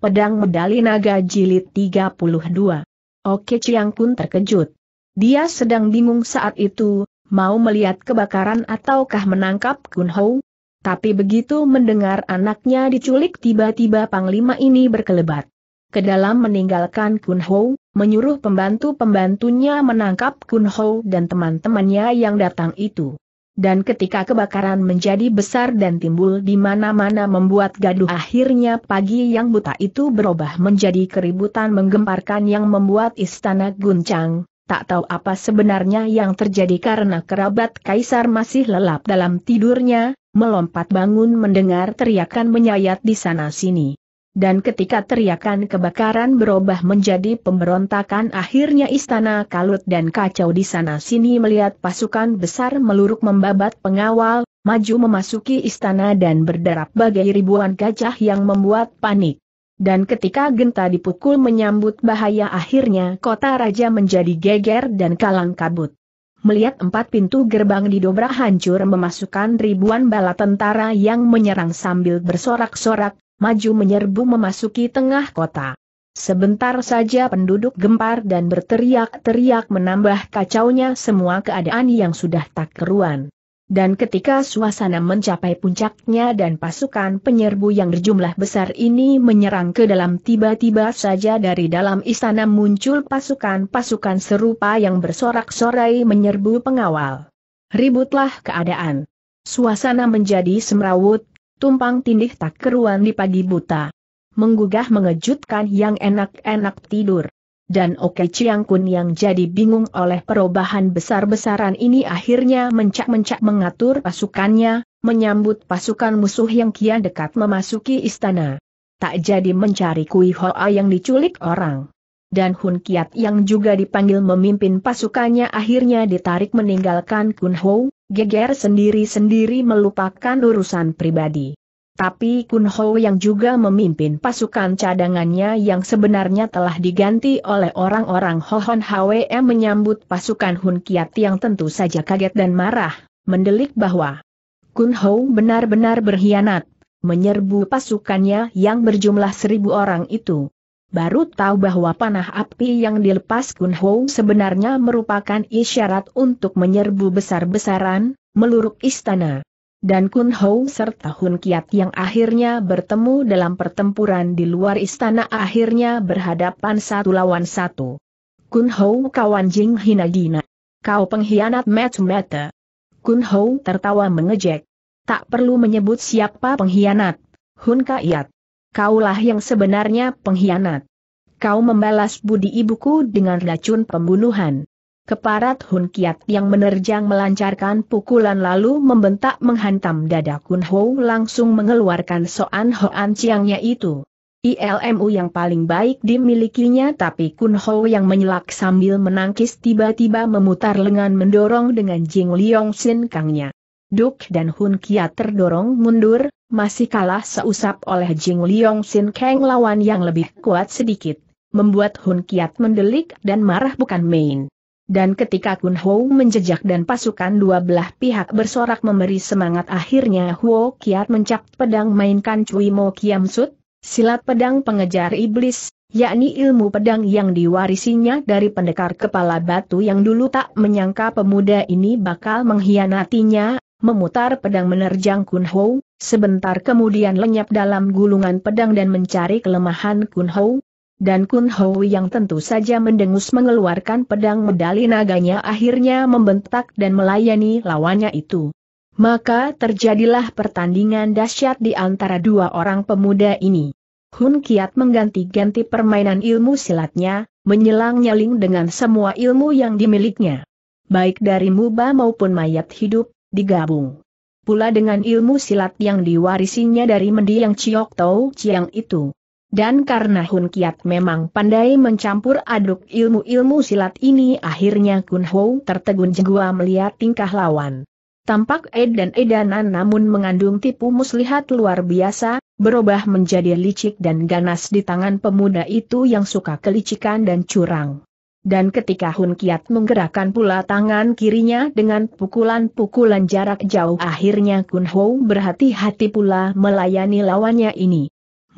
Pedang Medali Naga Jilid 32. Oke Chiang Kun terkejut. Dia sedang bingung saat itu, mau melihat kebakaran ataukah menangkap Kun Hou. Tapi begitu mendengar anaknya diculik tiba-tiba Panglima ini berkelebat. Kedalam meninggalkan Kun Hou, menyuruh pembantu-pembantunya menangkap Kun Hou dan teman-temannya yang datang itu dan ketika kebakaran menjadi besar dan timbul di mana-mana membuat gaduh akhirnya pagi yang buta itu berubah menjadi keributan menggemparkan yang membuat istana guncang, tak tahu apa sebenarnya yang terjadi karena kerabat kaisar masih lelap dalam tidurnya, melompat bangun mendengar teriakan menyayat di sana-sini dan ketika teriakan kebakaran berubah menjadi pemberontakan akhirnya istana kalut dan kacau di sana-sini melihat pasukan besar meluruk membabat pengawal, maju memasuki istana dan berderap bagai ribuan gajah yang membuat panik. Dan ketika genta dipukul menyambut bahaya akhirnya kota raja menjadi geger dan kalang kabut. Melihat empat pintu gerbang didobrak hancur memasukkan ribuan bala tentara yang menyerang sambil bersorak-sorak, maju menyerbu memasuki tengah kota. Sebentar saja penduduk gempar dan berteriak-teriak menambah kacaunya semua keadaan yang sudah tak keruan. Dan ketika suasana mencapai puncaknya dan pasukan penyerbu yang berjumlah besar ini menyerang ke dalam tiba-tiba saja dari dalam istana muncul pasukan-pasukan serupa yang bersorak-sorai menyerbu pengawal. Ributlah keadaan. Suasana menjadi semrawut, tumpang tindih tak keruan di pagi buta. Menggugah mengejutkan yang enak-enak tidur. Dan Oke Chiang Kun yang jadi bingung oleh perubahan besar-besaran ini akhirnya mencak-mencak mengatur pasukannya, menyambut pasukan musuh yang kian dekat memasuki istana. Tak jadi mencari Kui Hoa yang diculik orang. Dan Hun Kiat yang juga dipanggil memimpin pasukannya akhirnya ditarik meninggalkan Kun Ho, geger sendiri-sendiri melupakan urusan pribadi tapi Kun Ho yang juga memimpin pasukan cadangannya yang sebenarnya telah diganti oleh orang-orang Hohon Hwe menyambut pasukan Hun Kiat yang tentu saja kaget dan marah, mendelik bahwa Kun Ho benar-benar berkhianat, menyerbu pasukannya yang berjumlah seribu orang itu. Baru tahu bahwa panah api yang dilepas Kun Ho sebenarnya merupakan isyarat untuk menyerbu besar-besaran, meluruk istana dan Kun Hou serta Hun Kiat yang akhirnya bertemu dalam pertempuran di luar istana akhirnya berhadapan satu lawan satu. Kun Hou kawan Jing Hinadina. Kau pengkhianat Mat Mata. Kun Hou tertawa mengejek. Tak perlu menyebut siapa pengkhianat, Hun Kiat. Kaulah yang sebenarnya pengkhianat. Kau membalas budi ibuku dengan racun pembunuhan. Keparat Hun Kiat yang menerjang melancarkan pukulan lalu membentak menghantam dada Kun Ho langsung mengeluarkan soan Hoan Chiangnya itu. ILMU yang paling baik dimilikinya tapi Kun Ho yang menyelak sambil menangkis tiba-tiba memutar lengan mendorong dengan Jing Liong Sin Kangnya. Duk dan Hun Kiat terdorong mundur, masih kalah seusap oleh Jing Liong Sin Kang lawan yang lebih kuat sedikit, membuat Hun Kiat mendelik dan marah bukan main. Dan ketika Kun Ho menjejak dan pasukan dua belah pihak bersorak memberi semangat akhirnya Huo Kiat mencap pedang mainkan Cui Mo Kiam Sut, silat pedang pengejar iblis, yakni ilmu pedang yang diwarisinya dari pendekar kepala batu yang dulu tak menyangka pemuda ini bakal mengkhianatinya, memutar pedang menerjang Kun Ho, sebentar kemudian lenyap dalam gulungan pedang dan mencari kelemahan Kun Ho, dan Kun Hou yang tentu saja mendengus mengeluarkan pedang medali naganya akhirnya membentak dan melayani lawannya itu. Maka terjadilah pertandingan dahsyat di antara dua orang pemuda ini. Hun Kiat mengganti-ganti permainan ilmu silatnya, menyelang-nyeling dengan semua ilmu yang dimiliknya. Baik dari muba maupun mayat hidup, digabung pula dengan ilmu silat yang diwarisinya dari mendiang Chiok Tau Chiang itu. Dan karena Hun Kiat memang pandai mencampur aduk ilmu-ilmu silat ini akhirnya Kun Ho tertegun jengua melihat tingkah lawan. Tampak Ed dan edanan namun mengandung tipu muslihat luar biasa, berubah menjadi licik dan ganas di tangan pemuda itu yang suka kelicikan dan curang. Dan ketika Hun Kiat menggerakkan pula tangan kirinya dengan pukulan-pukulan jarak jauh akhirnya Kun Ho berhati-hati pula melayani lawannya ini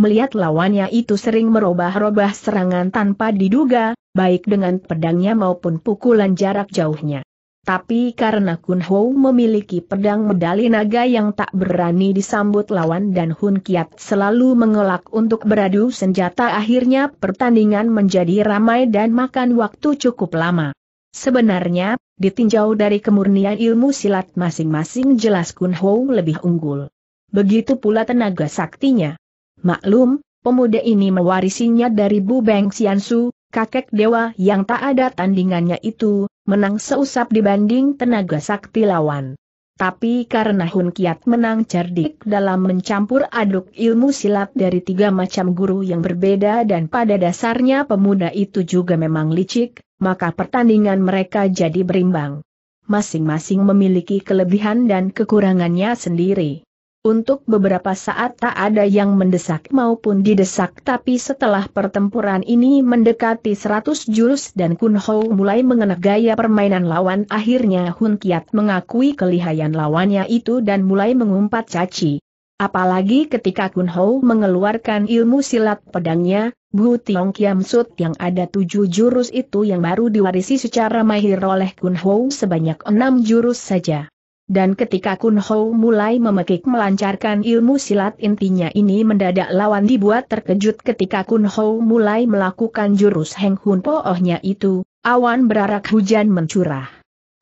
melihat lawannya itu sering merubah robah serangan tanpa diduga, baik dengan pedangnya maupun pukulan jarak jauhnya. Tapi karena Kun Ho memiliki pedang medali naga yang tak berani disambut lawan dan Hun Kiat selalu mengelak untuk beradu senjata akhirnya pertandingan menjadi ramai dan makan waktu cukup lama. Sebenarnya, ditinjau dari kemurnian ilmu silat masing-masing jelas Kun Ho lebih unggul. Begitu pula tenaga saktinya. Maklum, pemuda ini mewarisinya dari Bu Beng Xiansu, kakek dewa yang tak ada tandingannya itu, menang seusap dibanding tenaga sakti lawan. Tapi karena Hun Kiat menang cerdik dalam mencampur aduk ilmu silat dari tiga macam guru yang berbeda dan pada dasarnya pemuda itu juga memang licik, maka pertandingan mereka jadi berimbang. Masing-masing memiliki kelebihan dan kekurangannya sendiri. Untuk beberapa saat tak ada yang mendesak maupun didesak tapi setelah pertempuran ini mendekati 100 jurus dan Kun Ho mulai mengenak gaya permainan lawan akhirnya Hun Kiat mengakui kelihayan lawannya itu dan mulai mengumpat caci. Apalagi ketika Kun Ho mengeluarkan ilmu silat pedangnya, Bu Tiong Kiam Sut yang ada tujuh jurus itu yang baru diwarisi secara mahir oleh Kun Ho sebanyak enam jurus saja. Dan ketika Kun Ho mulai memekik melancarkan ilmu silat intinya ini mendadak lawan dibuat terkejut ketika Kun Ho mulai melakukan jurus Heng Hun Po itu, awan berarak hujan mencurah.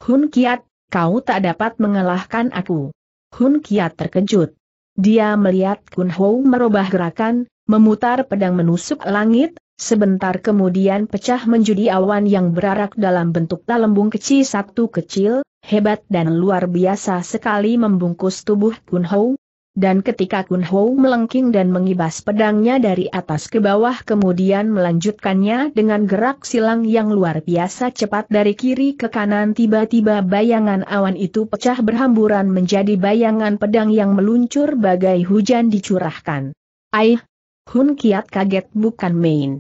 Hun Kiat, kau tak dapat mengalahkan aku. Hun Kiat terkejut. Dia melihat Kun Ho merubah gerakan, memutar pedang menusuk langit, sebentar kemudian pecah menjadi awan yang berarak dalam bentuk talembung kecil satu kecil, hebat dan luar biasa sekali membungkus tubuh Kun Hou. Dan ketika Kun Hou melengking dan mengibas pedangnya dari atas ke bawah kemudian melanjutkannya dengan gerak silang yang luar biasa cepat dari kiri ke kanan tiba-tiba bayangan awan itu pecah berhamburan menjadi bayangan pedang yang meluncur bagai hujan dicurahkan. Aih! Hun Kiat kaget bukan main.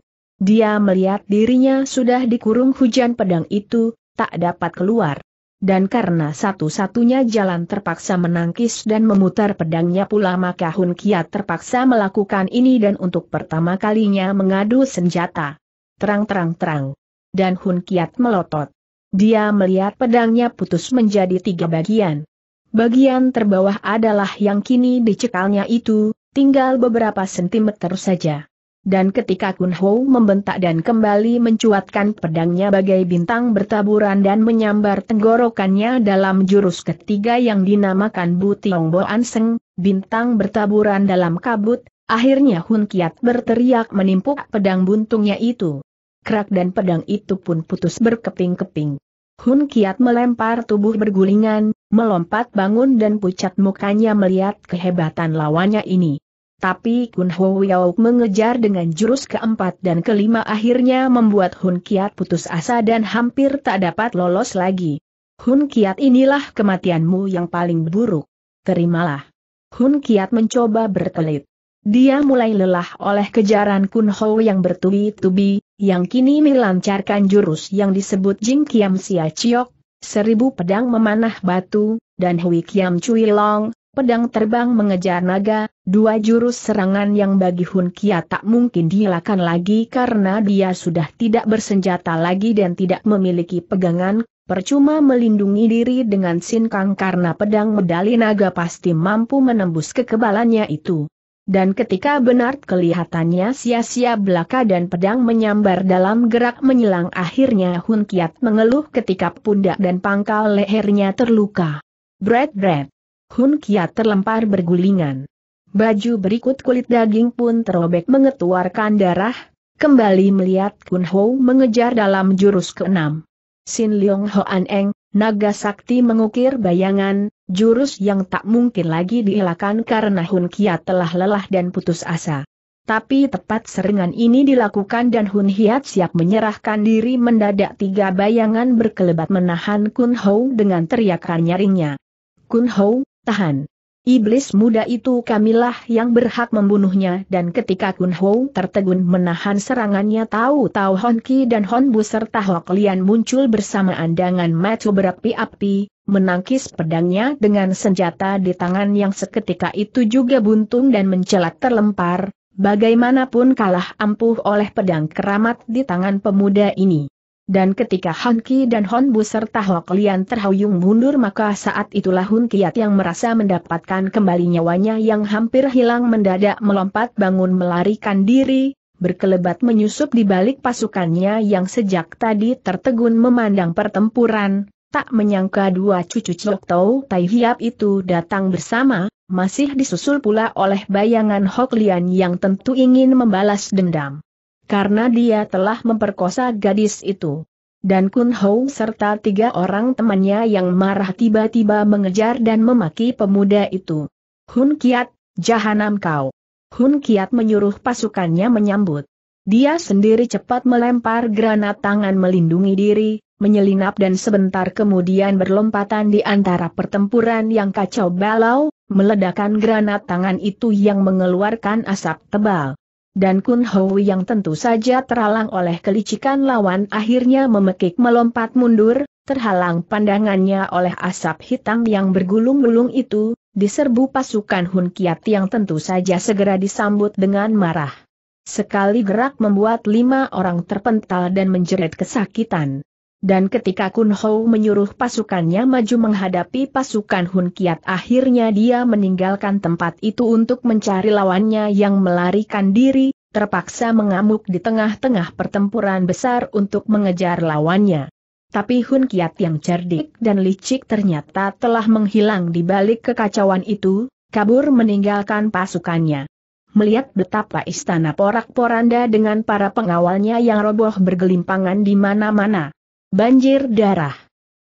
Dia melihat dirinya sudah dikurung hujan pedang itu, tak dapat keluar dan karena satu-satunya jalan terpaksa menangkis dan memutar pedangnya pula maka Hun Kiat terpaksa melakukan ini dan untuk pertama kalinya mengadu senjata. Terang-terang-terang. Dan Hun Kiat melotot. Dia melihat pedangnya putus menjadi tiga bagian. Bagian terbawah adalah yang kini dicekalnya itu, tinggal beberapa sentimeter saja. Dan ketika Kun Ho membentak dan kembali mencuatkan pedangnya bagai bintang bertaburan dan menyambar tenggorokannya dalam jurus ketiga yang dinamakan Bu Tiong Bo Anseng, bintang bertaburan dalam kabut, akhirnya Hun Kiat berteriak menimpuk pedang buntungnya itu. Kerak dan pedang itu pun putus berkeping-keping. Hun Kiat melempar tubuh bergulingan, melompat bangun dan pucat mukanya melihat kehebatan lawannya ini. Tapi Kun Ho Yao mengejar dengan jurus keempat dan kelima akhirnya membuat Hun Kiat putus asa dan hampir tak dapat lolos lagi. Hun Kiat inilah kematianmu yang paling buruk. Terimalah. Hun Kiat mencoba berkelit. Dia mulai lelah oleh kejaran Kun Ho yang bertubi-tubi, yang kini melancarkan jurus yang disebut Jing Kiam Sia Chiok, seribu pedang memanah batu, dan Hui Kiam Cui Long, Pedang terbang mengejar naga, dua jurus serangan yang bagi Hun Kia tak mungkin dilakukan lagi karena dia sudah tidak bersenjata lagi dan tidak memiliki pegangan, percuma melindungi diri dengan Kang karena pedang medali naga pasti mampu menembus kekebalannya itu. Dan ketika benar kelihatannya sia-sia belaka dan pedang menyambar dalam gerak menyilang akhirnya Hun Kiat mengeluh ketika pundak dan pangkal lehernya terluka. Bread bread. Hun Kia terlempar bergulingan. Baju berikut kulit daging pun terobek mengetuarkan darah, kembali melihat Kun Ho mengejar dalam jurus keenam. Sin Leong Hoan Eng, naga sakti mengukir bayangan, jurus yang tak mungkin lagi dielakkan karena Hun Kia telah lelah dan putus asa. Tapi tepat serangan ini dilakukan dan Hun Hiat siap menyerahkan diri mendadak tiga bayangan berkelebat menahan Kun Ho dengan teriakan nyaringnya. Kun Ho, Tahan. Iblis muda itu kamilah yang berhak membunuhnya dan ketika Kun Ho tertegun menahan serangannya tahu-tahu Hon Ki dan Hon Bu serta Hok Lian muncul bersamaan dengan Matu berapi-api, menangkis pedangnya dengan senjata di tangan yang seketika itu juga buntung dan mencelat terlempar, bagaimanapun kalah ampuh oleh pedang keramat di tangan pemuda ini. Dan ketika Han Ki dan Hon Bu serta Hok Lian terhuyung mundur maka saat itulah Hun Kiat yang merasa mendapatkan kembali nyawanya yang hampir hilang mendadak melompat bangun melarikan diri, berkelebat menyusup di balik pasukannya yang sejak tadi tertegun memandang pertempuran, tak menyangka dua cucu Cok Tau Tai Hiap itu datang bersama, masih disusul pula oleh bayangan Hok Lian yang tentu ingin membalas dendam karena dia telah memperkosa gadis itu. Dan Kun Hou serta tiga orang temannya yang marah tiba-tiba mengejar dan memaki pemuda itu. Hun Kiat, jahanam kau. Hun Kiat menyuruh pasukannya menyambut. Dia sendiri cepat melempar granat tangan melindungi diri, menyelinap dan sebentar kemudian berlompatan di antara pertempuran yang kacau balau, meledakan granat tangan itu yang mengeluarkan asap tebal dan Kun Hui yang tentu saja teralang oleh kelicikan lawan akhirnya memekik melompat mundur, terhalang pandangannya oleh asap hitam yang bergulung-gulung itu, diserbu pasukan Hun Kiat yang tentu saja segera disambut dengan marah. Sekali gerak membuat lima orang terpental dan menjerit kesakitan. Dan ketika Kun Hou menyuruh pasukannya maju menghadapi pasukan Hun Kiat akhirnya dia meninggalkan tempat itu untuk mencari lawannya yang melarikan diri, terpaksa mengamuk di tengah-tengah pertempuran besar untuk mengejar lawannya. Tapi Hun Kiat yang cerdik dan licik ternyata telah menghilang di balik kekacauan itu, kabur meninggalkan pasukannya. Melihat betapa istana porak-poranda dengan para pengawalnya yang roboh bergelimpangan di mana-mana, Banjir darah.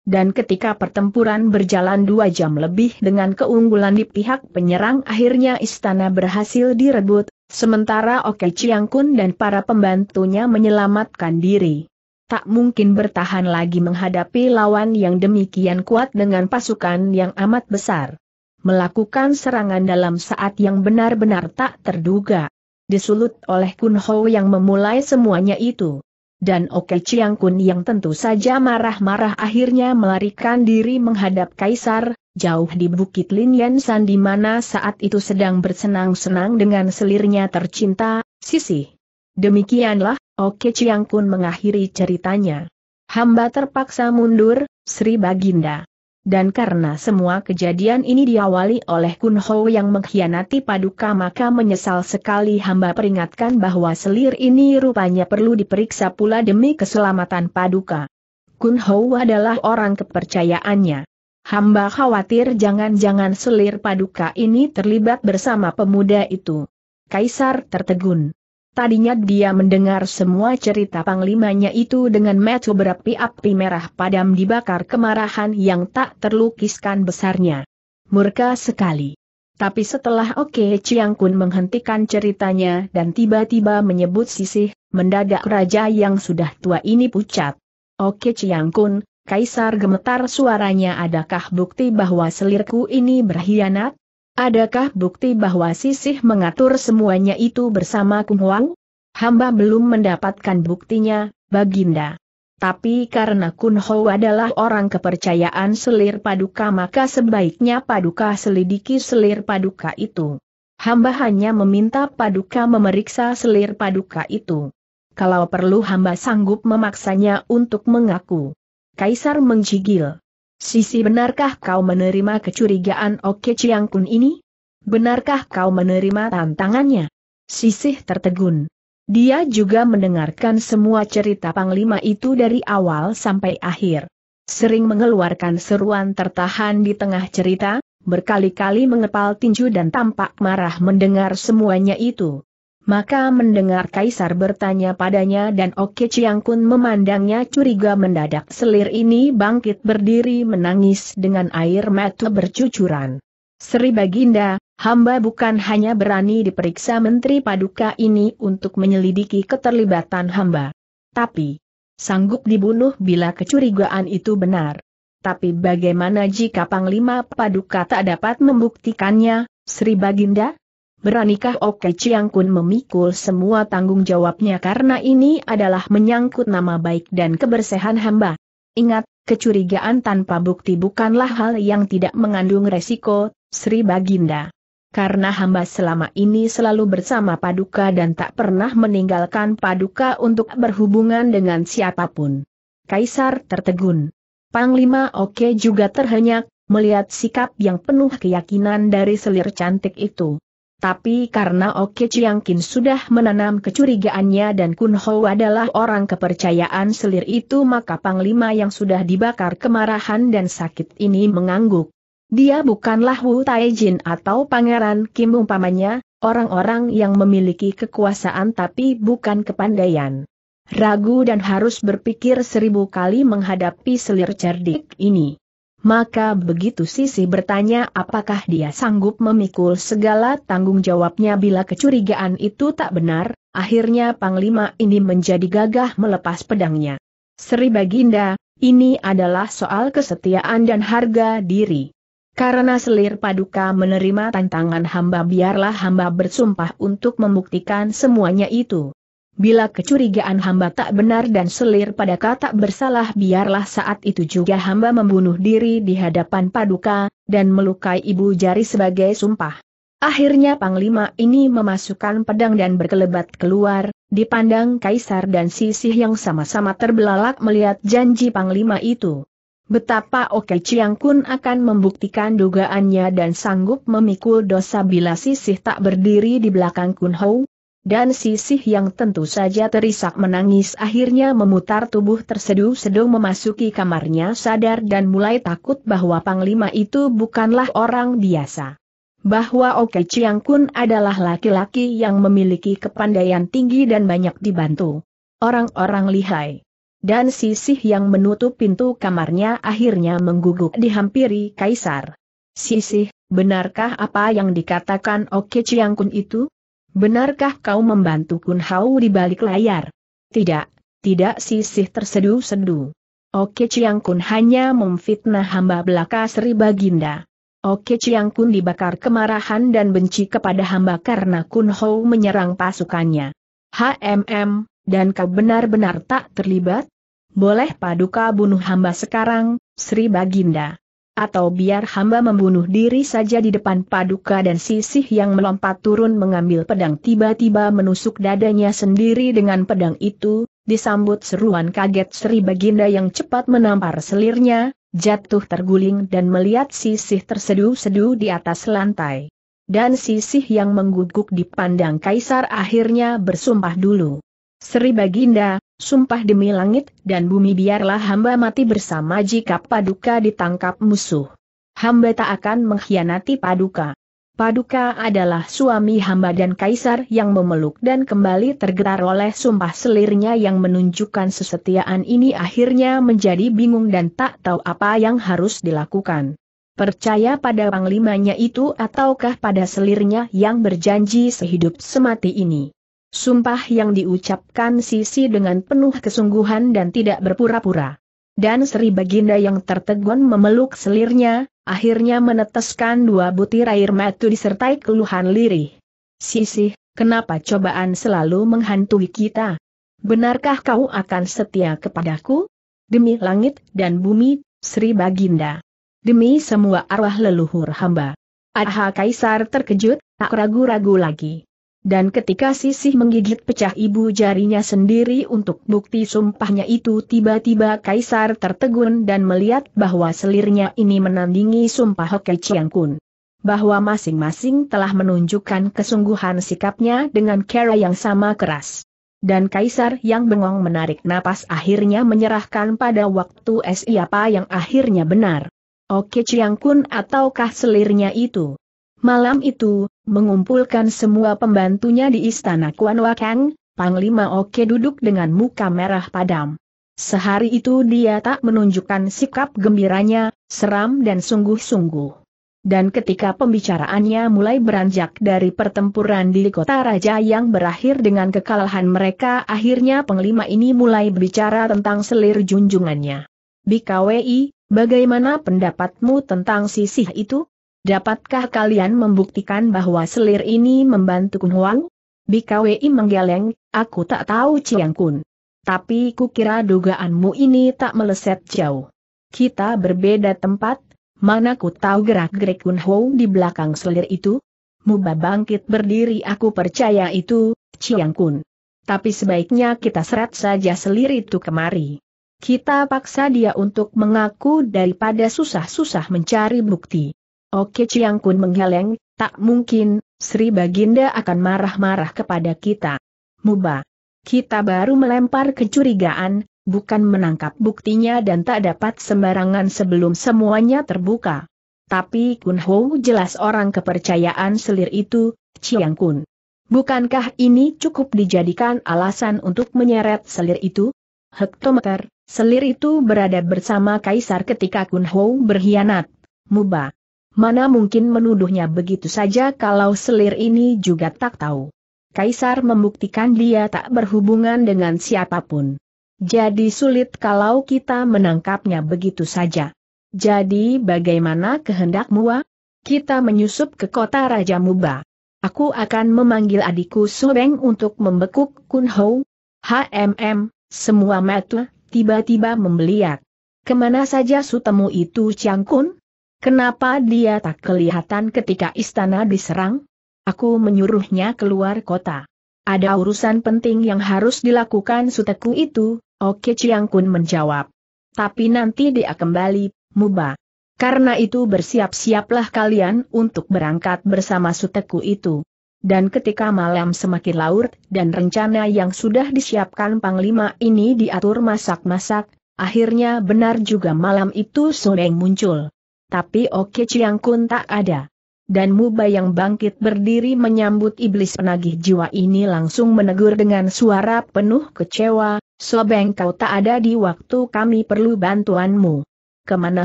Dan ketika pertempuran berjalan dua jam lebih dengan keunggulan di pihak penyerang akhirnya istana berhasil direbut, sementara Oke Chiangkun dan para pembantunya menyelamatkan diri. Tak mungkin bertahan lagi menghadapi lawan yang demikian kuat dengan pasukan yang amat besar. Melakukan serangan dalam saat yang benar-benar tak terduga. Disulut oleh Kun Ho yang memulai semuanya itu. Dan Oke Chiang Kun yang tentu saja marah-marah akhirnya melarikan diri menghadap Kaisar, jauh di Bukit Lin San di mana saat itu sedang bersenang-senang dengan selirnya tercinta, Sisi. Demikianlah, Oke Chiang Kun mengakhiri ceritanya. Hamba terpaksa mundur, Sri Baginda. Dan karena semua kejadian ini diawali oleh Kun Ho yang mengkhianati Paduka maka menyesal sekali hamba peringatkan bahwa selir ini rupanya perlu diperiksa pula demi keselamatan Paduka. Kun Ho adalah orang kepercayaannya. Hamba khawatir jangan-jangan selir Paduka ini terlibat bersama pemuda itu. Kaisar tertegun. Tadinya dia mendengar semua cerita panglimanya itu dengan metu berapi-api merah padam dibakar kemarahan yang tak terlukiskan besarnya. Murka sekali. Tapi setelah Oke Chiang Kun menghentikan ceritanya dan tiba-tiba menyebut sisih, mendadak raja yang sudah tua ini pucat. Oke Chiang Kun, Kaisar gemetar suaranya adakah bukti bahwa selirku ini berkhianat? Adakah bukti bahwa Sisih mengatur semuanya itu bersama Kung Huang? Hamba belum mendapatkan buktinya, Baginda. Tapi karena Kun Ho adalah orang kepercayaan selir paduka maka sebaiknya paduka selidiki selir paduka itu. Hamba hanya meminta paduka memeriksa selir paduka itu. Kalau perlu hamba sanggup memaksanya untuk mengaku. Kaisar menjigil. Sisi benarkah kau menerima kecurigaan Oke Chiang Kun ini? Benarkah kau menerima tantangannya? Sisih tertegun. Dia juga mendengarkan semua cerita Panglima itu dari awal sampai akhir. Sering mengeluarkan seruan tertahan di tengah cerita, berkali-kali mengepal tinju dan tampak marah mendengar semuanya itu maka mendengar Kaisar bertanya padanya dan Oke Chiang Kun memandangnya curiga mendadak selir ini bangkit berdiri menangis dengan air mata bercucuran. Sri Baginda, hamba bukan hanya berani diperiksa Menteri Paduka ini untuk menyelidiki keterlibatan hamba. Tapi, sanggup dibunuh bila kecurigaan itu benar. Tapi bagaimana jika Panglima Paduka tak dapat membuktikannya, Sri Baginda? Beranikah Oke Chiang Kun memikul semua tanggung jawabnya karena ini adalah menyangkut nama baik dan kebersihan hamba? Ingat, kecurigaan tanpa bukti bukanlah hal yang tidak mengandung resiko, Sri Baginda. Karena hamba selama ini selalu bersama Paduka dan tak pernah meninggalkan Paduka untuk berhubungan dengan siapapun. Kaisar tertegun. Panglima Oke juga terhenyak, melihat sikap yang penuh keyakinan dari selir cantik itu. Tapi karena Oke Kin sudah menanam kecurigaannya dan Kun Ho adalah orang kepercayaan selir itu maka Panglima yang sudah dibakar kemarahan dan sakit ini mengangguk. Dia bukanlah Wu Taijin atau Pangeran Kim umpamanya, orang-orang yang memiliki kekuasaan tapi bukan kepandaian ragu dan harus berpikir seribu kali menghadapi selir cerdik ini. Maka begitu Sisi bertanya apakah dia sanggup memikul segala tanggung jawabnya bila kecurigaan itu tak benar, akhirnya Panglima ini menjadi gagah melepas pedangnya. Sri Baginda, ini adalah soal kesetiaan dan harga diri. Karena selir paduka menerima tantangan hamba biarlah hamba bersumpah untuk membuktikan semuanya itu. Bila kecurigaan hamba tak benar dan selir pada kata bersalah biarlah saat itu juga hamba membunuh diri di hadapan paduka, dan melukai ibu jari sebagai sumpah. Akhirnya Panglima ini memasukkan pedang dan berkelebat keluar, dipandang Kaisar dan Sisih yang sama-sama terbelalak melihat janji Panglima itu. Betapa Oke Chiang Kun akan membuktikan dugaannya dan sanggup memikul dosa bila Sisih tak berdiri di belakang Kun Hou, dan sisih yang tentu saja terisak menangis akhirnya memutar tubuh terseduh-seduh memasuki kamarnya sadar dan mulai takut bahwa Panglima itu bukanlah orang biasa. Bahwa Oke Chiang Kun adalah laki-laki yang memiliki kepandaian tinggi dan banyak dibantu. Orang-orang lihai. Dan sisih yang menutup pintu kamarnya akhirnya mengguguk dihampiri Kaisar. Sisih, benarkah apa yang dikatakan Oke Chiang Kun itu? Benarkah kau membantu Kun Hao di balik layar? Tidak, tidak sisih tersedu sedu Oke Chiang Kun hanya memfitnah hamba belaka Sri Baginda. Oke Chiang Kun dibakar kemarahan dan benci kepada hamba karena Kun Hau menyerang pasukannya. HMM, dan kau benar-benar tak terlibat? Boleh paduka bunuh hamba sekarang, Sri Baginda atau biar hamba membunuh diri saja di depan paduka dan sisih yang melompat turun mengambil pedang tiba-tiba menusuk dadanya sendiri dengan pedang itu, disambut seruan kaget Sri Baginda yang cepat menampar selirnya, jatuh terguling dan melihat sisih terseduh-seduh di atas lantai. Dan sisih yang mengguguk dipandang kaisar akhirnya bersumpah dulu. Sri Baginda, Sumpah demi langit dan bumi biarlah hamba mati bersama jika paduka ditangkap musuh. Hamba tak akan mengkhianati paduka. Paduka adalah suami hamba dan kaisar yang memeluk dan kembali tergetar oleh sumpah selirnya yang menunjukkan kesetiaan ini akhirnya menjadi bingung dan tak tahu apa yang harus dilakukan. Percaya pada panglimanya itu ataukah pada selirnya yang berjanji sehidup semati ini. Sumpah yang diucapkan Sisi dengan penuh kesungguhan dan tidak berpura-pura. Dan Sri Baginda yang tertegun memeluk selirnya, akhirnya meneteskan dua butir air mata disertai keluhan lirih. Sisi, kenapa cobaan selalu menghantui kita? Benarkah kau akan setia kepadaku? Demi langit dan bumi, Sri Baginda. Demi semua arwah leluhur hamba. Aha Kaisar terkejut, tak ragu-ragu lagi. Dan ketika Sisih menggigit pecah ibu jarinya sendiri untuk bukti sumpahnya itu tiba-tiba Kaisar tertegun dan melihat bahwa selirnya ini menandingi sumpah Hoke Chiang Kun. Bahwa masing-masing telah menunjukkan kesungguhan sikapnya dengan cara yang sama keras. Dan Kaisar yang bengong menarik napas akhirnya menyerahkan pada waktu siapa yang akhirnya benar. Oke Chiang Kun ataukah selirnya itu? Malam itu, mengumpulkan semua pembantunya di istana Kuan Wakang, Panglima Oke duduk dengan muka merah padam. Sehari itu dia tak menunjukkan sikap gembiranya, seram dan sungguh-sungguh. Dan ketika pembicaraannya mulai beranjak dari pertempuran di kota raja yang berakhir dengan kekalahan mereka akhirnya penglima ini mulai berbicara tentang selir junjungannya. BKWI, bagaimana pendapatmu tentang sisih itu? Dapatkah kalian membuktikan bahwa selir ini membantu Kun Huang? BKWI menggeleng, aku tak tahu Ciang Kun. Tapi kukira dugaanmu ini tak meleset jauh. Kita berbeda tempat, mana ku tahu gerak-gerik Kun Huang di belakang selir itu? Muba bangkit berdiri aku percaya itu, Ciang Kun. Tapi sebaiknya kita seret saja selir itu kemari. Kita paksa dia untuk mengaku daripada susah-susah mencari bukti. Oke Chiang Kun menggeleng, tak mungkin, Sri Baginda akan marah-marah kepada kita. Muba. Kita baru melempar kecurigaan, bukan menangkap buktinya dan tak dapat sembarangan sebelum semuanya terbuka. Tapi Kun Ho jelas orang kepercayaan selir itu, Chiang Kun. Bukankah ini cukup dijadikan alasan untuk menyeret selir itu? Hektometer, selir itu berada bersama Kaisar ketika Kun Ho berkhianat. Muba. Mana mungkin menuduhnya begitu saja kalau selir ini juga tak tahu. Kaisar membuktikan dia tak berhubungan dengan siapapun. Jadi sulit kalau kita menangkapnya begitu saja. Jadi bagaimana kehendakmu? Kita menyusup ke kota Raja Muba. Aku akan memanggil adikku Subeng untuk membekuk Kun Kunho. HMM, semua metu, tiba-tiba membeliak. Kemana saja sutemu itu Chiang Kun? Kenapa dia tak kelihatan ketika istana diserang? Aku menyuruhnya keluar kota. Ada urusan penting yang harus dilakukan suteku itu, Oke Chiang Kun menjawab. Tapi nanti dia kembali, Muba. Karena itu bersiap-siaplah kalian untuk berangkat bersama suteku itu. Dan ketika malam semakin laut dan rencana yang sudah disiapkan Panglima ini diatur masak-masak, akhirnya benar juga malam itu Soleng muncul tapi Oke Chiang Kun tak ada. Dan Muba yang bangkit berdiri menyambut iblis penagih jiwa ini langsung menegur dengan suara penuh kecewa, Sobeng kau tak ada di waktu kami perlu bantuanmu. Kemana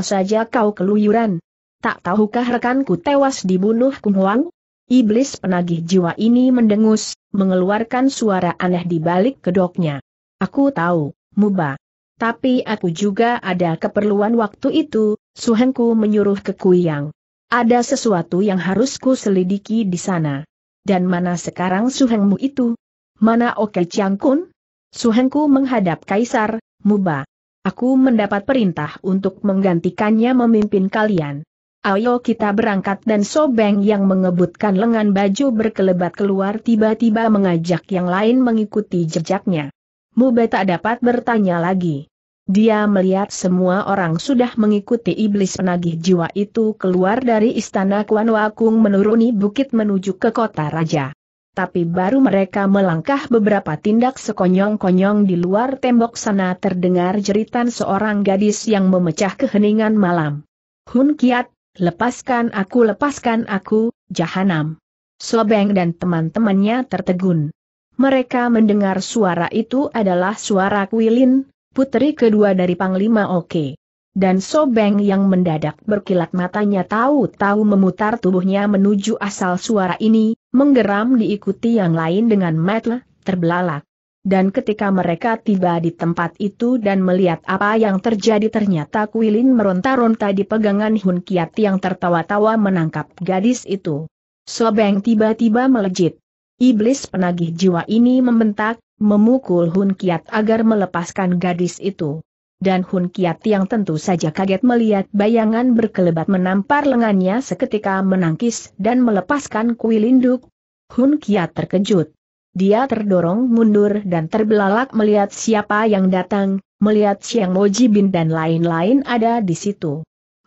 saja kau keluyuran? Tak tahukah rekanku tewas dibunuh Wang? Iblis penagih jiwa ini mendengus, mengeluarkan suara aneh di balik kedoknya. Aku tahu, Muba. Tapi aku juga ada keperluan waktu itu, Suhenku menyuruh ke Kuyang. Ada sesuatu yang harusku selidiki di sana. Dan mana sekarang Suhengmu itu? Mana Oke Chiangkun? Suhengku menghadap Kaisar, Muba. Aku mendapat perintah untuk menggantikannya memimpin kalian. Ayo kita berangkat dan Sobeng yang mengebutkan lengan baju berkelebat keluar tiba-tiba mengajak yang lain mengikuti jejaknya. Muba tak dapat bertanya lagi. Dia melihat semua orang sudah mengikuti iblis penagih jiwa itu keluar dari istana Kuan Wakung menuruni bukit menuju ke kota raja. Tapi baru mereka melangkah beberapa tindak sekonyong-konyong di luar tembok sana terdengar jeritan seorang gadis yang memecah keheningan malam. Hun Kiat, lepaskan aku lepaskan aku, jahanam. Sobeng dan teman-temannya tertegun. Mereka mendengar suara itu adalah suara Kuilin, Putri kedua dari Panglima Oke. Dan Sobeng yang mendadak berkilat matanya tahu-tahu memutar tubuhnya menuju asal suara ini, menggeram diikuti yang lain dengan metle, terbelalak. Dan ketika mereka tiba di tempat itu dan melihat apa yang terjadi ternyata Kuilin meronta-ronta di pegangan Hun Kiat yang tertawa-tawa menangkap gadis itu. Sobeng tiba-tiba melejit. Iblis penagih jiwa ini membentak, memukul Hun Kiat agar melepaskan gadis itu. Dan Hun Kiat yang tentu saja kaget melihat bayangan berkelebat menampar lengannya seketika menangkis dan melepaskan kuil induk. Hun Kiat terkejut. Dia terdorong mundur dan terbelalak melihat siapa yang datang, melihat Siang Moji Bin dan lain-lain ada di situ.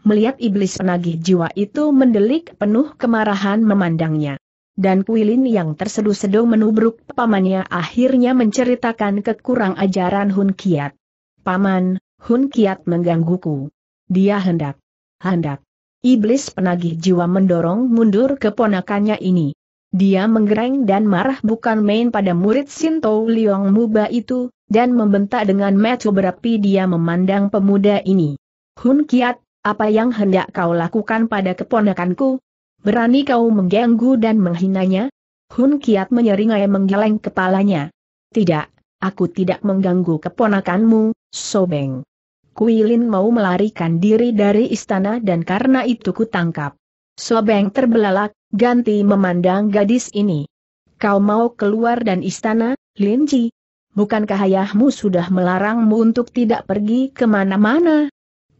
Melihat iblis penagih jiwa itu mendelik penuh kemarahan memandangnya dan Kuilin yang terseduh-seduh menubruk pamannya akhirnya menceritakan kekurang ajaran Hun Kiat. Paman, Hun Kiat menggangguku. Dia hendak. Hendak. Iblis penagih jiwa mendorong mundur keponakannya ini. Dia menggereng dan marah bukan main pada murid Sinto Liong Muba itu, dan membentak dengan metu berapi dia memandang pemuda ini. Hun Kiat, apa yang hendak kau lakukan pada keponakanku? Berani kau mengganggu dan menghinanya? Hun Kiat menyeringai menggeleng kepalanya. Tidak, aku tidak mengganggu keponakanmu, Sobeng. Kuilin mau melarikan diri dari istana dan karena itu kutangkap. Sobeng terbelalak, ganti memandang gadis ini. Kau mau keluar dan istana, Linji? Bukankah ayahmu sudah melarangmu untuk tidak pergi kemana-mana?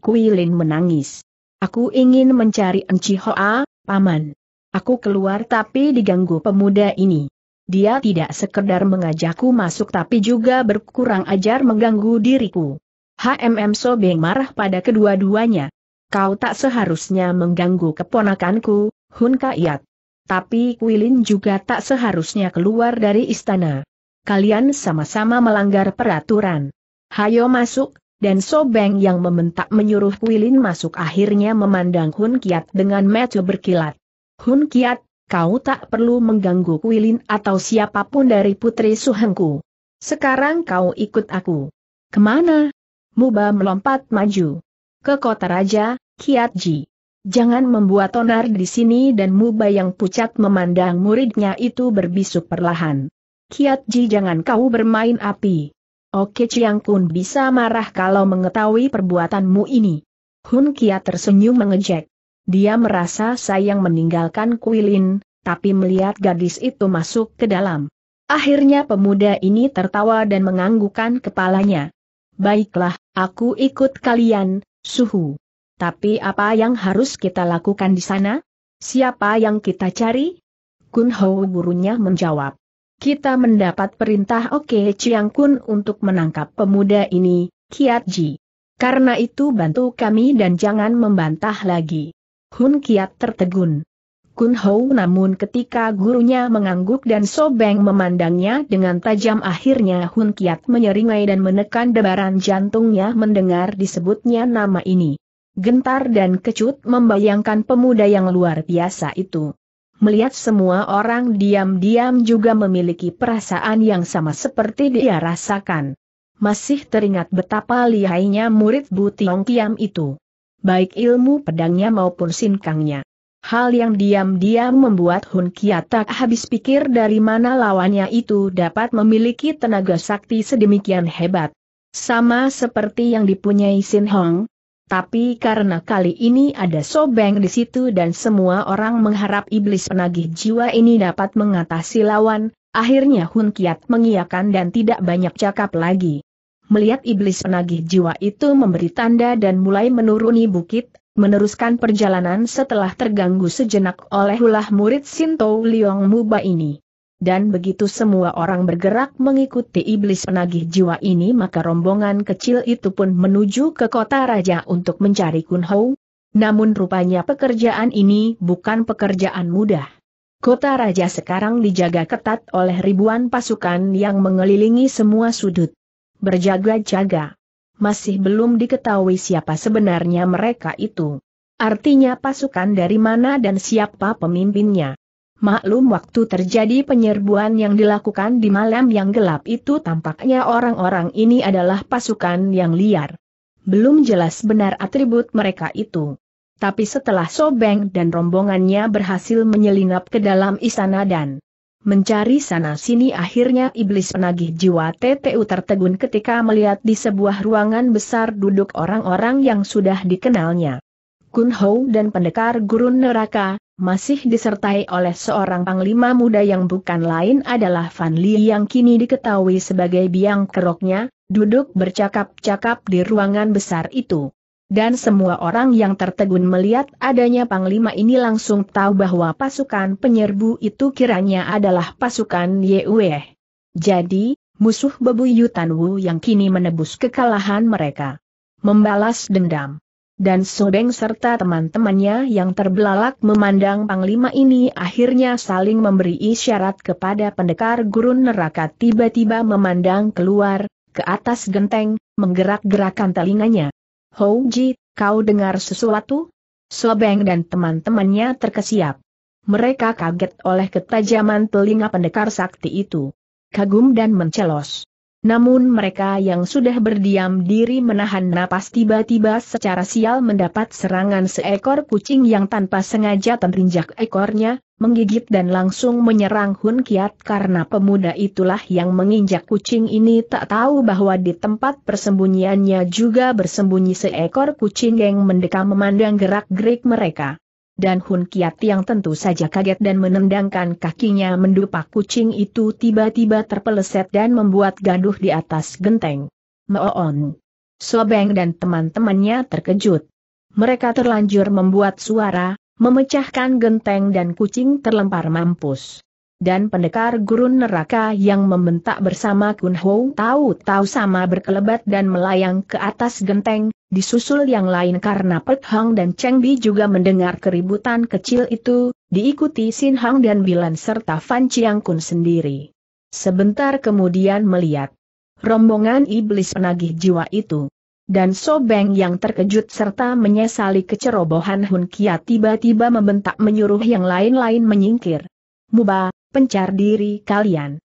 Kuilin menangis. Aku ingin mencari Enci Hoa, Paman. Aku keluar tapi diganggu pemuda ini. Dia tidak sekedar mengajakku masuk tapi juga berkurang ajar mengganggu diriku. HMM Sobeng marah pada kedua-duanya. Kau tak seharusnya mengganggu keponakanku, Hun Kaiat. Tapi Kuilin juga tak seharusnya keluar dari istana. Kalian sama-sama melanggar peraturan. Hayo masuk, dan Sobeng yang membentak menyuruh Wilin masuk akhirnya memandang Hun Kiat dengan mata berkilat. Hun Kiat, kau tak perlu mengganggu Wilin atau siapapun dari putri Suhengku. Sekarang kau ikut aku. Kemana? Muba melompat maju. Ke kota raja, Kiat Ji. Jangan membuat onar di sini dan Muba yang pucat memandang muridnya itu berbisuk perlahan. Kiat Ji jangan kau bermain api. Oke Chiang Kun bisa marah kalau mengetahui perbuatanmu ini. Hun Kia tersenyum mengejek. Dia merasa sayang meninggalkan Kuilin, tapi melihat gadis itu masuk ke dalam. Akhirnya pemuda ini tertawa dan menganggukkan kepalanya. Baiklah, aku ikut kalian, suhu. Tapi apa yang harus kita lakukan di sana? Siapa yang kita cari? Kun Hou gurunya menjawab. Kita mendapat perintah Oke Chiang Kun untuk menangkap pemuda ini, Kiat Ji. Karena itu bantu kami dan jangan membantah lagi. Hun Kiat tertegun. Kun Hou namun ketika gurunya mengangguk dan sobeng memandangnya dengan tajam akhirnya Hun Kiat menyeringai dan menekan debaran jantungnya mendengar disebutnya nama ini. Gentar dan kecut membayangkan pemuda yang luar biasa itu. Melihat semua orang diam-diam juga memiliki perasaan yang sama seperti dia rasakan. Masih teringat betapa lihainya murid Bu Tiong Kiam itu. Baik ilmu pedangnya maupun sinkangnya. Hal yang diam-diam membuat Hun Kiat tak habis pikir dari mana lawannya itu dapat memiliki tenaga sakti sedemikian hebat. Sama seperti yang dipunyai Sin Hong, tapi karena kali ini ada sobeng di situ dan semua orang mengharap iblis penagih jiwa ini dapat mengatasi lawan, akhirnya Hun Kiat mengiyakan dan tidak banyak cakap lagi. Melihat iblis penagih jiwa itu memberi tanda dan mulai menuruni bukit, meneruskan perjalanan setelah terganggu sejenak oleh ulah murid Sinto Liong Muba ini dan begitu semua orang bergerak mengikuti iblis penagih jiwa ini maka rombongan kecil itu pun menuju ke kota raja untuk mencari Kun Hou. Namun rupanya pekerjaan ini bukan pekerjaan mudah. Kota raja sekarang dijaga ketat oleh ribuan pasukan yang mengelilingi semua sudut. Berjaga-jaga. Masih belum diketahui siapa sebenarnya mereka itu. Artinya pasukan dari mana dan siapa pemimpinnya. Maklum waktu terjadi penyerbuan yang dilakukan di malam yang gelap itu tampaknya orang-orang ini adalah pasukan yang liar. Belum jelas benar atribut mereka itu. Tapi setelah Sobeng dan rombongannya berhasil menyelinap ke dalam istana dan mencari sana-sini akhirnya iblis penagih jiwa TTU tertegun ketika melihat di sebuah ruangan besar duduk orang-orang yang sudah dikenalnya. Kun Hou dan pendekar gurun neraka, masih disertai oleh seorang panglima muda yang bukan lain adalah Fan Li yang kini diketahui sebagai biang keroknya, duduk bercakap-cakap di ruangan besar itu. Dan semua orang yang tertegun melihat adanya Panglima ini langsung tahu bahwa pasukan penyerbu itu kiranya adalah pasukan Yue. Jadi, musuh bebuyutan Wu yang kini menebus kekalahan mereka. Membalas dendam dan Sobeng serta teman-temannya yang terbelalak memandang Panglima ini akhirnya saling memberi isyarat kepada pendekar gurun neraka tiba-tiba memandang keluar, ke atas genteng, menggerak-gerakan telinganya. Houji, kau dengar sesuatu? Sobeng dan teman-temannya terkesiap. Mereka kaget oleh ketajaman telinga pendekar sakti itu. Kagum dan mencelos. Namun mereka yang sudah berdiam diri menahan napas tiba-tiba secara sial mendapat serangan seekor kucing yang tanpa sengaja terinjak ekornya, menggigit dan langsung menyerang Hun Kiat karena pemuda itulah yang menginjak kucing ini tak tahu bahwa di tempat persembunyiannya juga bersembunyi seekor kucing yang mendekam memandang gerak-gerik mereka dan Hun Kiat yang tentu saja kaget dan menendangkan kakinya mendupa kucing itu tiba-tiba terpeleset dan membuat gaduh di atas genteng. Moon. Sobeng dan teman-temannya terkejut. Mereka terlanjur membuat suara, memecahkan genteng dan kucing terlempar mampus dan pendekar gurun neraka yang membentak bersama Kun Ho tahu-tahu sama berkelebat dan melayang ke atas genteng, disusul yang lain karena Pek Hang dan Cheng Bi juga mendengar keributan kecil itu, diikuti Sin Hang dan Bilan serta Fan Chiang Kun sendiri. Sebentar kemudian melihat rombongan iblis penagih jiwa itu. Dan Sobeng yang terkejut serta menyesali kecerobohan Hun Kia tiba-tiba membentak menyuruh yang lain-lain menyingkir. Muba, pencar diri kalian.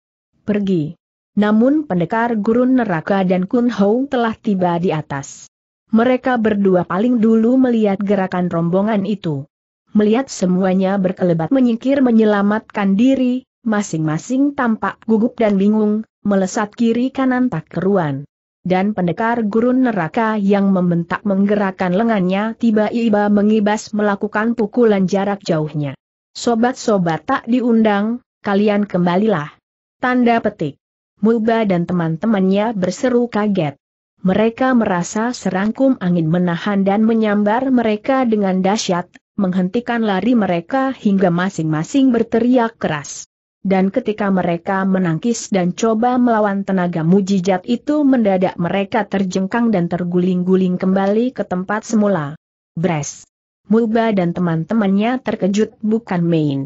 Pergi. Namun pendekar gurun neraka dan Kun Hou telah tiba di atas. Mereka berdua paling dulu melihat gerakan rombongan itu. Melihat semuanya berkelebat menyingkir menyelamatkan diri, masing-masing tampak gugup dan bingung, melesat kiri kanan tak keruan. Dan pendekar gurun neraka yang membentak menggerakkan lengannya tiba-tiba mengibas melakukan pukulan jarak jauhnya. Sobat-sobat tak diundang, kalian kembalilah. Tanda petik. Muba dan teman-temannya berseru kaget. Mereka merasa serangkum angin menahan dan menyambar mereka dengan dahsyat, menghentikan lari mereka hingga masing-masing berteriak keras. Dan ketika mereka menangkis dan coba melawan tenaga mujijat itu mendadak mereka terjengkang dan terguling-guling kembali ke tempat semula. Bres. Muba dan teman-temannya terkejut bukan main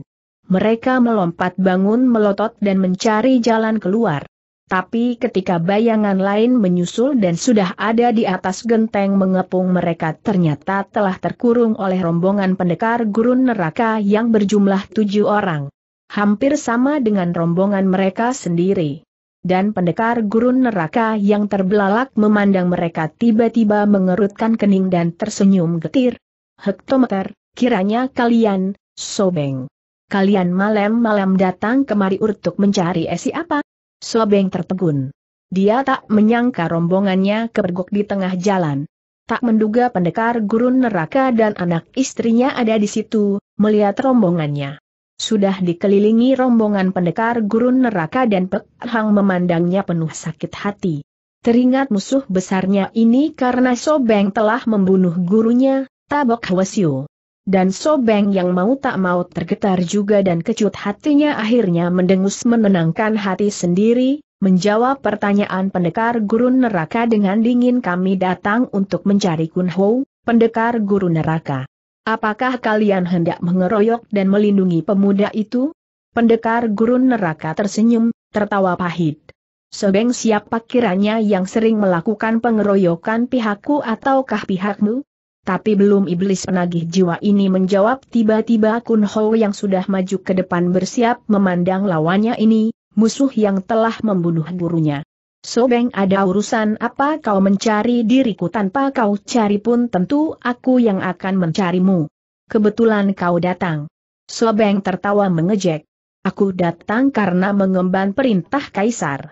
mereka melompat bangun melotot dan mencari jalan keluar. Tapi ketika bayangan lain menyusul dan sudah ada di atas genteng mengepung mereka ternyata telah terkurung oleh rombongan pendekar gurun neraka yang berjumlah tujuh orang. Hampir sama dengan rombongan mereka sendiri. Dan pendekar gurun neraka yang terbelalak memandang mereka tiba-tiba mengerutkan kening dan tersenyum getir. Hektometer, kiranya kalian, sobeng kalian malam-malam datang kemari untuk mencari esi apa? Sobeng tertegun. Dia tak menyangka rombongannya kepergok di tengah jalan. Tak menduga pendekar gurun neraka dan anak istrinya ada di situ, melihat rombongannya. Sudah dikelilingi rombongan pendekar gurun neraka dan Pek memandangnya penuh sakit hati. Teringat musuh besarnya ini karena Sobeng telah membunuh gurunya, Tabok Hwasyu dan Sobeng yang mau tak mau tergetar juga dan kecut hatinya akhirnya mendengus menenangkan hati sendiri, menjawab pertanyaan pendekar guru neraka dengan dingin kami datang untuk mencari Ho, pendekar guru neraka. Apakah kalian hendak mengeroyok dan melindungi pemuda itu? Pendekar guru neraka tersenyum, tertawa pahit. Sobeng siapa kiranya yang sering melakukan pengeroyokan pihakku ataukah pihakmu? Tapi belum iblis penagih jiwa ini menjawab tiba-tiba Kun Ho yang sudah maju ke depan bersiap memandang lawannya ini, musuh yang telah membunuh gurunya. Sobeng ada urusan apa kau mencari diriku tanpa kau cari pun tentu aku yang akan mencarimu. Kebetulan kau datang. Sobeng tertawa mengejek. Aku datang karena mengemban perintah kaisar.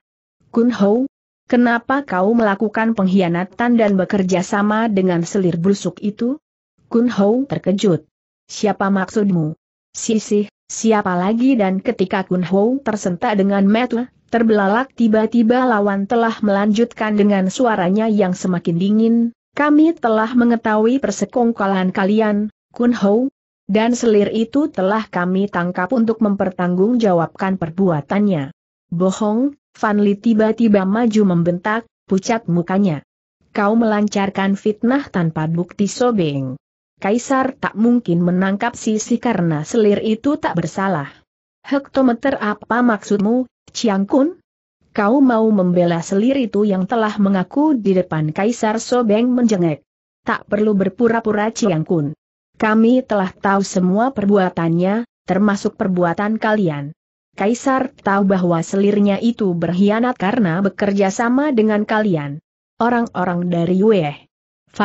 Kun Hou. Kenapa kau melakukan pengkhianatan dan bekerja sama dengan selir busuk itu? Kun Hou terkejut. Siapa maksudmu? Sisih, siapa lagi dan ketika Kun Hou tersentak dengan metu, terbelalak tiba-tiba lawan telah melanjutkan dengan suaranya yang semakin dingin, kami telah mengetahui persekongkolan kalian, Kun Hou, dan selir itu telah kami tangkap untuk mempertanggungjawabkan perbuatannya. Bohong, Fanli tiba-tiba maju membentak, pucat mukanya. Kau melancarkan fitnah tanpa bukti sobeng. Kaisar tak mungkin menangkap sisi karena selir itu tak bersalah. Hektometer apa maksudmu, Kun? Kau mau membela selir itu yang telah mengaku di depan Kaisar Sobeng menjengek. Tak perlu berpura-pura Kun. Kami telah tahu semua perbuatannya, termasuk perbuatan kalian. Kaisar tahu bahwa selirnya itu berkhianat karena bekerja sama dengan kalian. Orang-orang dari Weh.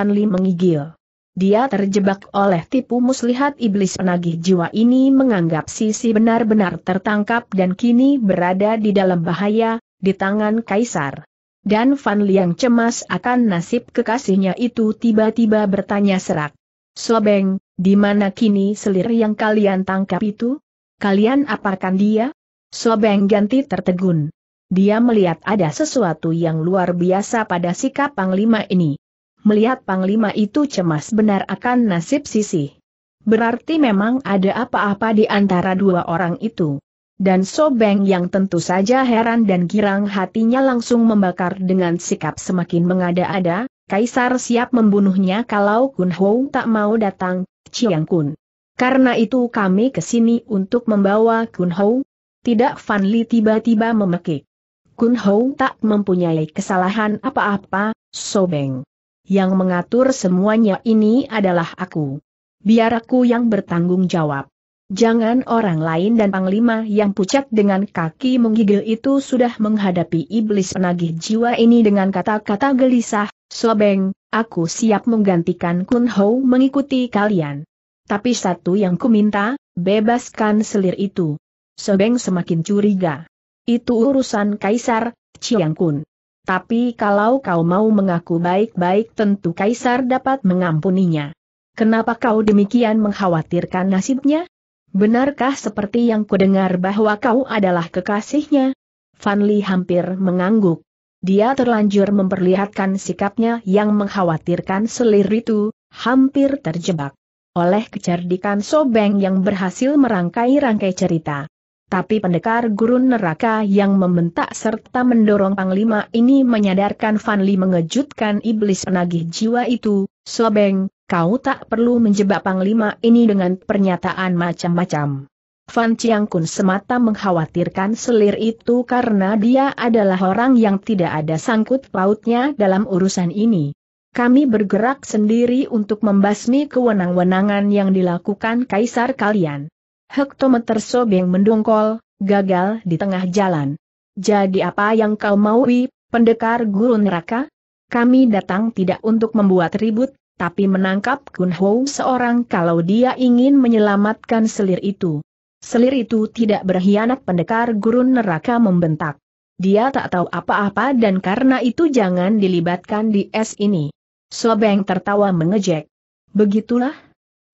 Li mengigil. Dia terjebak oleh tipu muslihat iblis penagih jiwa ini menganggap sisi benar-benar tertangkap dan kini berada di dalam bahaya, di tangan Kaisar. Dan Li yang cemas akan nasib kekasihnya itu tiba-tiba bertanya serak. Sobeng, di mana kini selir yang kalian tangkap itu? Kalian apakan dia? Sobeng ganti tertegun. Dia melihat ada sesuatu yang luar biasa pada sikap Panglima ini. Melihat Panglima itu cemas benar akan nasib Sisi. Berarti memang ada apa-apa di antara dua orang itu. Dan Sobeng yang tentu saja heran dan girang hatinya langsung membakar dengan sikap semakin mengada-ada, Kaisar siap membunuhnya kalau Kun Hou tak mau datang, Chiang Kun. Karena itu kami kesini untuk membawa Kun Hou, tidak Fan Li tiba-tiba memekik. Kun Hou tak mempunyai kesalahan apa-apa, Sobeng. Yang mengatur semuanya ini adalah aku. Biar aku yang bertanggung jawab. Jangan orang lain dan Panglima yang pucat dengan kaki menggigil itu sudah menghadapi iblis penagih jiwa ini dengan kata-kata gelisah, Sobeng, aku siap menggantikan Kun Hou mengikuti kalian. Tapi satu yang kuminta, bebaskan selir itu. Sobeng semakin curiga. Itu urusan Kaisar, Chiang Kun. Tapi kalau kau mau mengaku baik-baik tentu Kaisar dapat mengampuninya. Kenapa kau demikian mengkhawatirkan nasibnya? Benarkah seperti yang kudengar bahwa kau adalah kekasihnya? Li hampir mengangguk. Dia terlanjur memperlihatkan sikapnya yang mengkhawatirkan selir itu, hampir terjebak oleh kecerdikan Sobeng yang berhasil merangkai rangkai cerita. Tapi pendekar gurun neraka yang membentak serta mendorong panglima ini menyadarkan Fan Li mengejutkan iblis penagih jiwa itu, Sobeng, kau tak perlu menjebak panglima ini dengan pernyataan macam-macam. Fan Kun semata mengkhawatirkan selir itu karena dia adalah orang yang tidak ada sangkut pautnya dalam urusan ini. Kami bergerak sendiri untuk membasmi kewenang-wenangan yang dilakukan kaisar kalian. Hektometer Sobeng mendongkol, gagal di tengah jalan. Jadi apa yang kau maui, pendekar Gurun neraka? Kami datang tidak untuk membuat ribut, tapi menangkap Kun Ho seorang kalau dia ingin menyelamatkan selir itu. Selir itu tidak berkhianat pendekar Gurun neraka membentak. Dia tak tahu apa-apa dan karena itu jangan dilibatkan di es ini. Sobeng tertawa mengejek. Begitulah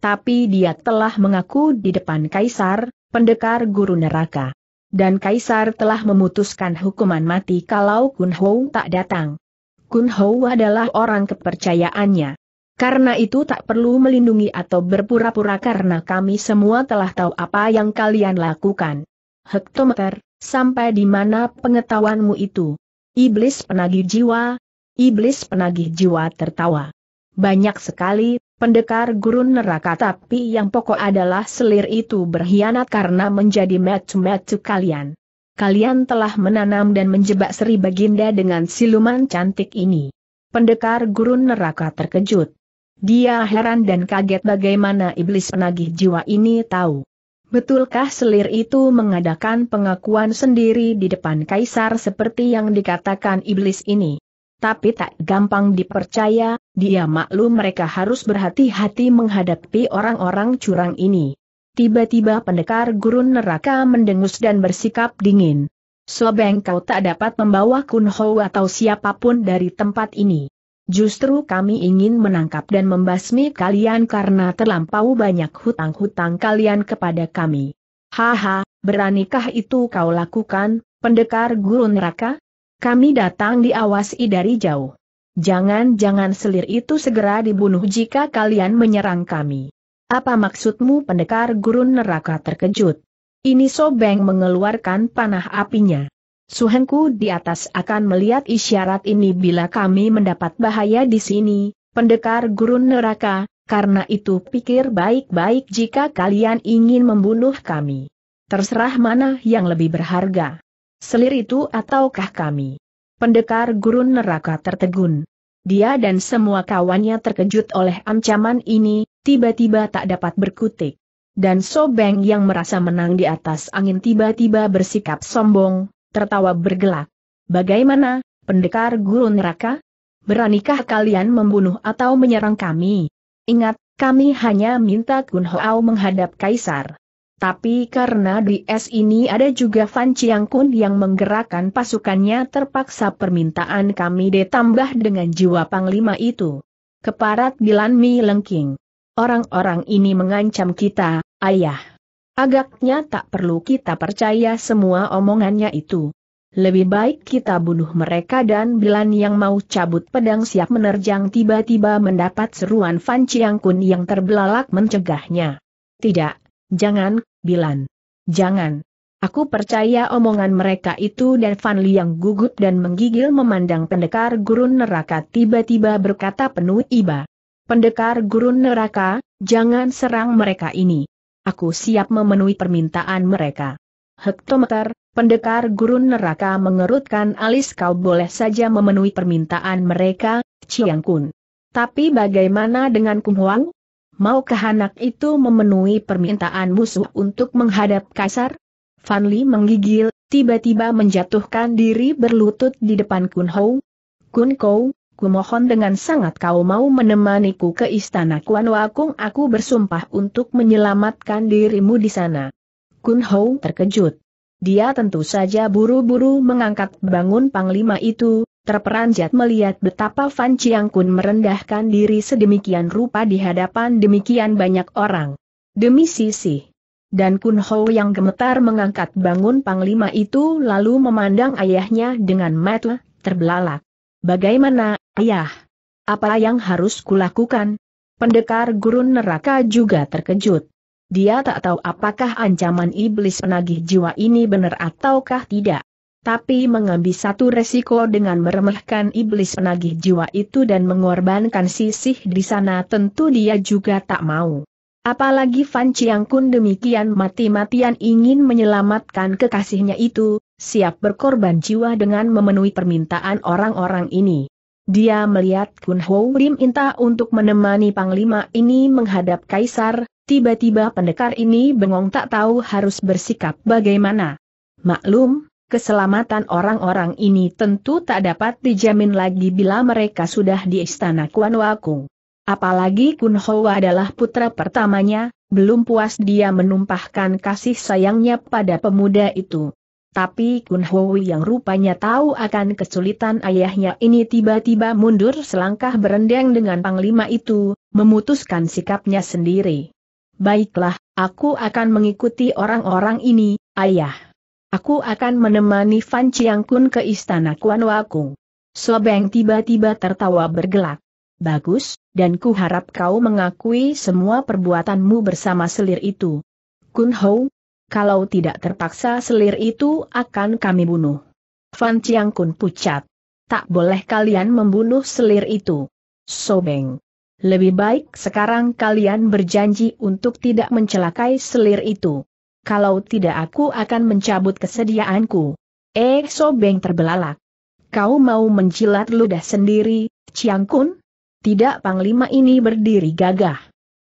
tapi dia telah mengaku di depan Kaisar, pendekar guru neraka. Dan Kaisar telah memutuskan hukuman mati kalau Kun Ho tak datang. Kun Ho adalah orang kepercayaannya. Karena itu tak perlu melindungi atau berpura-pura karena kami semua telah tahu apa yang kalian lakukan. Hektometer, sampai di mana pengetahuanmu itu? Iblis penagih jiwa, iblis penagih jiwa tertawa. Banyak sekali pendekar gurun neraka tapi yang pokok adalah selir itu berkhianat karena menjadi metu-metu kalian. Kalian telah menanam dan menjebak Sri Baginda dengan siluman cantik ini. Pendekar gurun neraka terkejut. Dia heran dan kaget bagaimana iblis penagih jiwa ini tahu. Betulkah selir itu mengadakan pengakuan sendiri di depan kaisar seperti yang dikatakan iblis ini? Tapi tak gampang dipercaya, dia maklum mereka harus berhati-hati menghadapi orang-orang curang ini. Tiba-tiba pendekar gurun neraka mendengus dan bersikap dingin. Sobeng kau tak dapat membawa Kunho atau siapapun dari tempat ini. Justru kami ingin menangkap dan membasmi kalian karena terlampau banyak hutang-hutang kalian kepada kami. Haha, beranikah itu kau lakukan, pendekar gurun neraka? Kami datang diawasi dari jauh. Jangan-jangan selir itu segera dibunuh jika kalian menyerang kami. Apa maksudmu pendekar gurun neraka terkejut? Ini Sobeng mengeluarkan panah apinya. Suhengku di atas akan melihat isyarat ini bila kami mendapat bahaya di sini, pendekar gurun neraka, karena itu pikir baik-baik jika kalian ingin membunuh kami. Terserah mana yang lebih berharga. Selir itu ataukah kami? pendekar gurun neraka tertegun. Dia dan semua kawannya terkejut oleh ancaman ini, tiba-tiba tak dapat berkutik. Dan Sobeng yang merasa menang di atas angin tiba-tiba bersikap sombong, tertawa bergelak. Bagaimana, pendekar gurun neraka? Beranikah kalian membunuh atau menyerang kami? Ingat, kami hanya minta Kun Hao menghadap Kaisar. Tapi karena di es ini ada juga Fan Chiang Kun yang menggerakkan pasukannya terpaksa permintaan kami ditambah dengan jiwa panglima itu. Keparat Bilan Mi Lengking. Orang-orang ini mengancam kita, ayah. Agaknya tak perlu kita percaya semua omongannya itu. Lebih baik kita bunuh mereka dan Bilan yang mau cabut pedang siap menerjang tiba-tiba mendapat seruan Fan Chiang Kun yang terbelalak mencegahnya. Tidak, Jangan, Bilan. Jangan. Aku percaya omongan mereka itu dan Fan Li yang gugup dan menggigil memandang pendekar gurun neraka tiba-tiba berkata penuh iba. Pendekar gurun neraka, jangan serang mereka ini. Aku siap memenuhi permintaan mereka. Hektometer, pendekar gurun neraka mengerutkan alis kau boleh saja memenuhi permintaan mereka, Chiang Kun. Tapi bagaimana dengan Kung Huang? Maukah anak itu memenuhi permintaan musuh untuk menghadap kaisar? Li menggigil, tiba-tiba menjatuhkan diri berlutut di depan Kun Hou. Kun Kou, kumohon dengan sangat kau mau menemaniku ke istana Kuan Wakung aku bersumpah untuk menyelamatkan dirimu di sana. Kun Hou terkejut. Dia tentu saja buru-buru mengangkat bangun panglima itu, Terperanjat melihat betapa Fan Kun merendahkan diri sedemikian rupa di hadapan demikian banyak orang. Demi sisi. Dan Kun Ho yang gemetar mengangkat bangun panglima itu lalu memandang ayahnya dengan mata terbelalak. Bagaimana, ayah? Apa yang harus kulakukan? Pendekar gurun neraka juga terkejut. Dia tak tahu apakah ancaman iblis penagih jiwa ini benar ataukah tidak tapi mengambil satu resiko dengan meremehkan iblis penagih jiwa itu dan mengorbankan sisih di sana tentu dia juga tak mau. Apalagi Fan Chiang kun demikian mati-matian ingin menyelamatkan kekasihnya itu, siap berkorban jiwa dengan memenuhi permintaan orang-orang ini. Dia melihat Kun Ho Rim Inta untuk menemani Panglima ini menghadap Kaisar, tiba-tiba pendekar ini bengong tak tahu harus bersikap bagaimana. Maklum, keselamatan orang-orang ini tentu tak dapat dijamin lagi bila mereka sudah di istana Kuan Wakung. Apalagi Kun Hoa adalah putra pertamanya, belum puas dia menumpahkan kasih sayangnya pada pemuda itu. Tapi Kun Hoi yang rupanya tahu akan kesulitan ayahnya ini tiba-tiba mundur selangkah berendang dengan panglima itu, memutuskan sikapnya sendiri. Baiklah, aku akan mengikuti orang-orang ini, ayah. Aku akan menemani Fan Chiang Kun ke istana Kuan Wakung. Sobeng tiba-tiba tertawa bergelak. Bagus, dan ku harap kau mengakui semua perbuatanmu bersama selir itu. Kun Ho, kalau tidak terpaksa selir itu akan kami bunuh. Fan Chiang Kun pucat. Tak boleh kalian membunuh selir itu. Sobeng. Lebih baik sekarang kalian berjanji untuk tidak mencelakai selir itu kalau tidak aku akan mencabut kesediaanku. Eh Sobeng terbelalak. Kau mau menjilat ludah sendiri, Ciang Kun? Tidak Panglima ini berdiri gagah.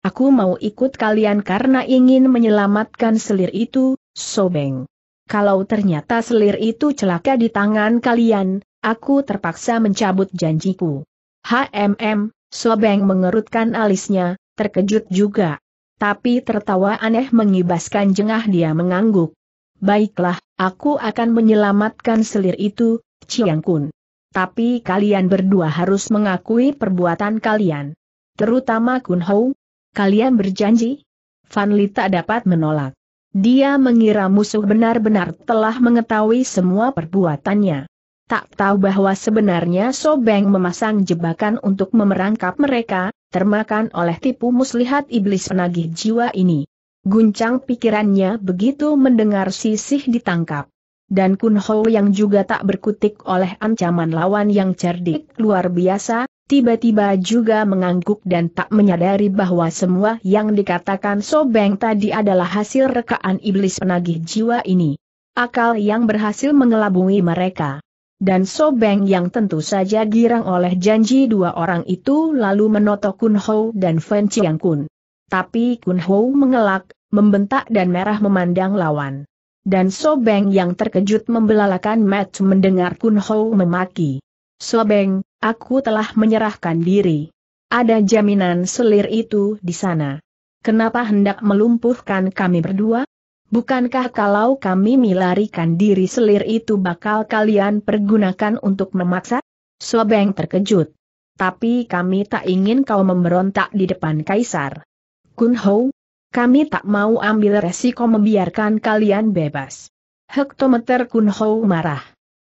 Aku mau ikut kalian karena ingin menyelamatkan selir itu, Sobeng. Kalau ternyata selir itu celaka di tangan kalian, aku terpaksa mencabut janjiku. HMM, Sobeng mengerutkan alisnya, terkejut juga. Tapi tertawa aneh mengibaskan jengah dia mengangguk. Baiklah, aku akan menyelamatkan selir itu, Chiang Kun. Tapi kalian berdua harus mengakui perbuatan kalian. Terutama Kun Hou. Kalian berjanji? Fan Li tak dapat menolak. Dia mengira musuh benar-benar telah mengetahui semua perbuatannya. Tak tahu bahwa sebenarnya Sobeng memasang jebakan untuk memerangkap mereka, termakan oleh tipu muslihat iblis penagih jiwa ini. Guncang pikirannya begitu mendengar sisih ditangkap. Dan Kun Ho yang juga tak berkutik oleh ancaman lawan yang cerdik luar biasa, tiba-tiba juga mengangguk dan tak menyadari bahwa semua yang dikatakan Sobeng tadi adalah hasil rekaan iblis penagih jiwa ini. Akal yang berhasil mengelabui mereka dan Sobeng yang tentu saja girang oleh janji dua orang itu lalu menoto Kun Ho dan Fen Chiang Kun. Tapi Kun Ho mengelak, membentak dan merah memandang lawan. Dan Sobeng yang terkejut membelalakan Matt mendengar Kun Ho memaki. Sobeng, aku telah menyerahkan diri. Ada jaminan selir itu di sana. Kenapa hendak melumpuhkan kami berdua? Bukankah kalau kami melarikan diri selir itu bakal kalian pergunakan untuk memaksa? Sobeng terkejut. Tapi kami tak ingin kau memberontak di depan kaisar. Kun Ho, kami tak mau ambil resiko membiarkan kalian bebas. Hektometer Kun Ho marah.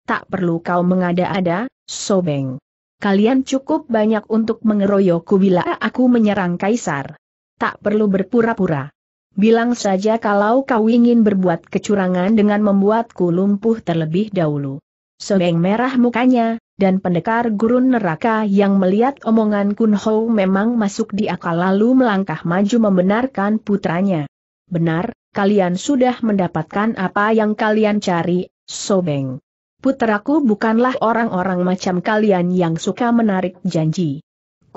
Tak perlu kau mengada-ada, Sobeng. Kalian cukup banyak untuk mengeroyokku bila aku menyerang kaisar. Tak perlu berpura-pura. Bilang saja kalau kau ingin berbuat kecurangan dengan membuatku lumpuh terlebih dahulu. Sobeng merah mukanya, dan pendekar gurun neraka yang melihat omongan Kun Ho memang masuk di akal lalu melangkah maju membenarkan putranya. Benar, kalian sudah mendapatkan apa yang kalian cari, Sobeng. Putraku bukanlah orang-orang macam kalian yang suka menarik janji.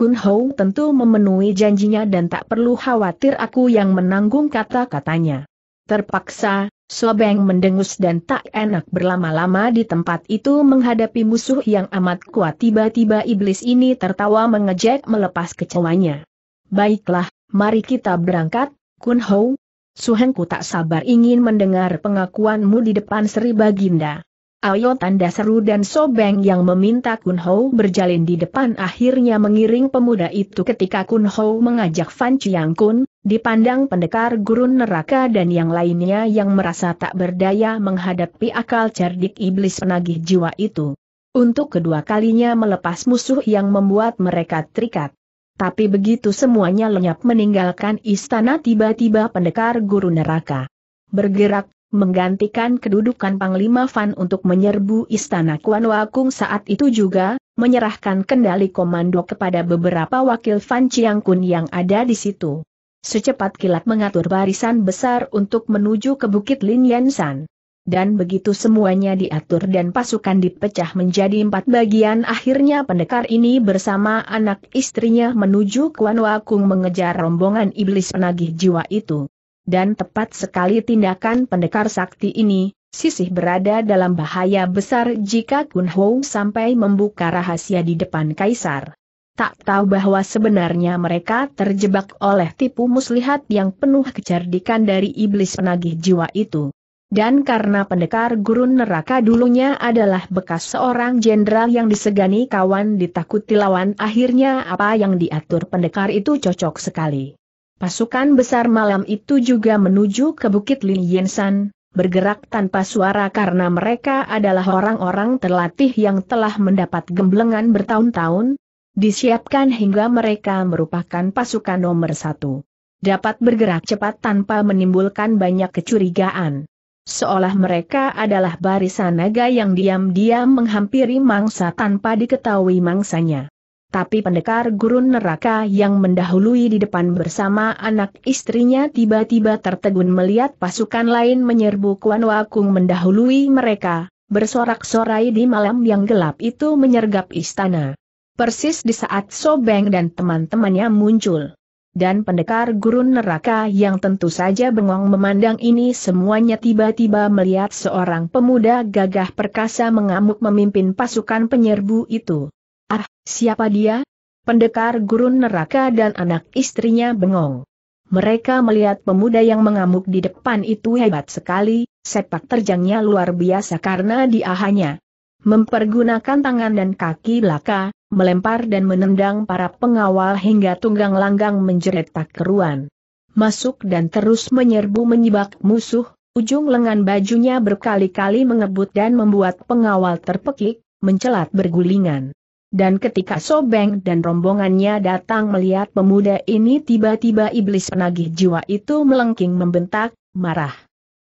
Kun Hou tentu memenuhi janjinya dan tak perlu khawatir aku yang menanggung kata-katanya. Terpaksa, Sobeng mendengus dan tak enak berlama-lama di tempat itu menghadapi musuh yang amat kuat. Tiba-tiba iblis ini tertawa mengejek melepas kecewanya. Baiklah, mari kita berangkat, Kun Hou. Suhengku tak sabar ingin mendengar pengakuanmu di depan Sri Baginda. Ayo tanda seru dan Sobeng yang meminta Kun Ho berjalin di depan akhirnya mengiring pemuda itu ketika Kun Ho mengajak Fan Chiang Kun, dipandang pendekar gurun neraka dan yang lainnya yang merasa tak berdaya menghadapi akal cerdik iblis penagih jiwa itu. Untuk kedua kalinya melepas musuh yang membuat mereka terikat. Tapi begitu semuanya lenyap meninggalkan istana tiba-tiba pendekar guru neraka bergerak menggantikan kedudukan Panglima Fan untuk menyerbu istana Kuan Wakung saat itu juga, menyerahkan kendali komando kepada beberapa wakil Fan Kun yang ada di situ. Secepat kilat mengatur barisan besar untuk menuju ke Bukit Lin San. Dan begitu semuanya diatur dan pasukan dipecah menjadi empat bagian akhirnya pendekar ini bersama anak istrinya menuju Kuan Wakung mengejar rombongan iblis penagih jiwa itu dan tepat sekali tindakan pendekar sakti ini, sisih berada dalam bahaya besar jika Kun Ho sampai membuka rahasia di depan Kaisar. Tak tahu bahwa sebenarnya mereka terjebak oleh tipu muslihat yang penuh kecerdikan dari iblis penagih jiwa itu. Dan karena pendekar gurun neraka dulunya adalah bekas seorang jenderal yang disegani kawan ditakuti lawan akhirnya apa yang diatur pendekar itu cocok sekali. Pasukan besar malam itu juga menuju ke Bukit Lin Yensan, bergerak tanpa suara karena mereka adalah orang-orang terlatih yang telah mendapat gemblengan bertahun-tahun, disiapkan hingga mereka merupakan pasukan nomor satu. Dapat bergerak cepat tanpa menimbulkan banyak kecurigaan. Seolah mereka adalah barisan naga yang diam-diam menghampiri mangsa tanpa diketahui mangsanya tapi pendekar gurun neraka yang mendahului di depan bersama anak istrinya tiba-tiba tertegun melihat pasukan lain menyerbu Kuan Wakung mendahului mereka, bersorak-sorai di malam yang gelap itu menyergap istana. Persis di saat Sobeng dan teman-temannya muncul. Dan pendekar gurun neraka yang tentu saja bengong memandang ini semuanya tiba-tiba melihat seorang pemuda gagah perkasa mengamuk memimpin pasukan penyerbu itu. Ah, siapa dia? Pendekar gurun neraka dan anak istrinya bengong. Mereka melihat pemuda yang mengamuk di depan itu hebat sekali, sepak terjangnya luar biasa karena dia hanya mempergunakan tangan dan kaki belaka, melempar dan menendang para pengawal hingga tunggang langgang menjeret tak keruan. Masuk dan terus menyerbu menyibak musuh, ujung lengan bajunya berkali-kali mengebut dan membuat pengawal terpekik, mencelat bergulingan. Dan ketika Sobeng dan rombongannya datang melihat pemuda ini tiba-tiba iblis penagih jiwa itu melengking membentak, marah.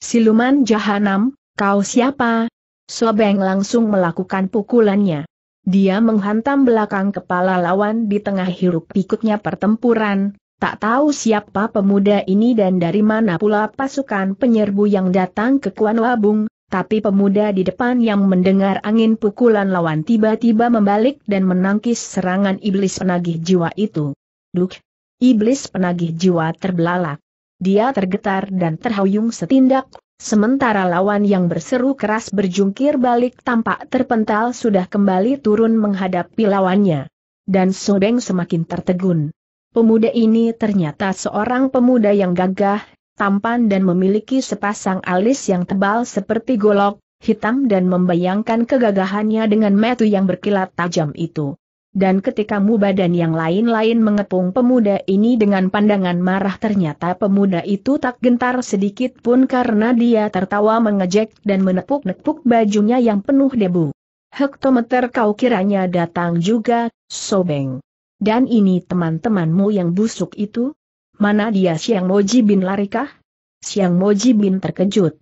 Siluman jahanam, kau siapa? Sobeng langsung melakukan pukulannya. Dia menghantam belakang kepala lawan di tengah hiruk pikuknya pertempuran, tak tahu siapa pemuda ini dan dari mana pula pasukan penyerbu yang datang ke Kuan Wabung, tapi pemuda di depan yang mendengar angin pukulan lawan tiba-tiba membalik dan menangkis serangan iblis penagih jiwa itu. Duk! Iblis penagih jiwa terbelalak. Dia tergetar dan terhuyung setindak, sementara lawan yang berseru keras berjungkir balik tampak terpental sudah kembali turun menghadapi lawannya. Dan Sobeng semakin tertegun. Pemuda ini ternyata seorang pemuda yang gagah tampan dan memiliki sepasang alis yang tebal seperti golok, hitam dan membayangkan kegagahannya dengan metu yang berkilat tajam itu. Dan ketika Muba dan yang lain-lain mengepung pemuda ini dengan pandangan marah ternyata pemuda itu tak gentar sedikit pun karena dia tertawa mengejek dan menepuk-nepuk bajunya yang penuh debu. Hektometer kau kiranya datang juga, Sobeng. Dan ini teman-temanmu yang busuk itu? Mana dia Siang Moji Bin larikah? Siang Moji Bin terkejut.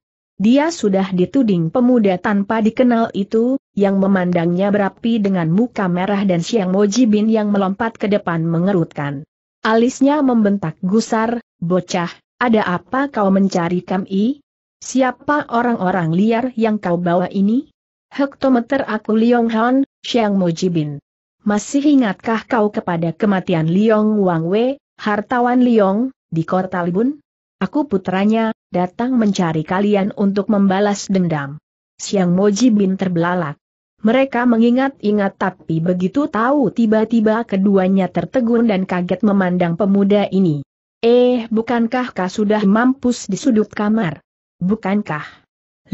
Dia sudah dituding pemuda tanpa dikenal itu, yang memandangnya berapi dengan muka merah dan Siang Moji Bin yang melompat ke depan mengerutkan. Alisnya membentak gusar, bocah, ada apa kau mencari kami? Siapa orang-orang liar yang kau bawa ini? Hektometer aku Liong Han, Siang Moji Bin. Masih ingatkah kau kepada kematian Liong Wang Wei? Hartawan Liong, di kota Libun? Aku putranya, datang mencari kalian untuk membalas dendam. Siang Moji Bin terbelalak. Mereka mengingat-ingat tapi begitu tahu tiba-tiba keduanya tertegun dan kaget memandang pemuda ini. Eh, bukankah kau sudah mampus di sudut kamar? Bukankah?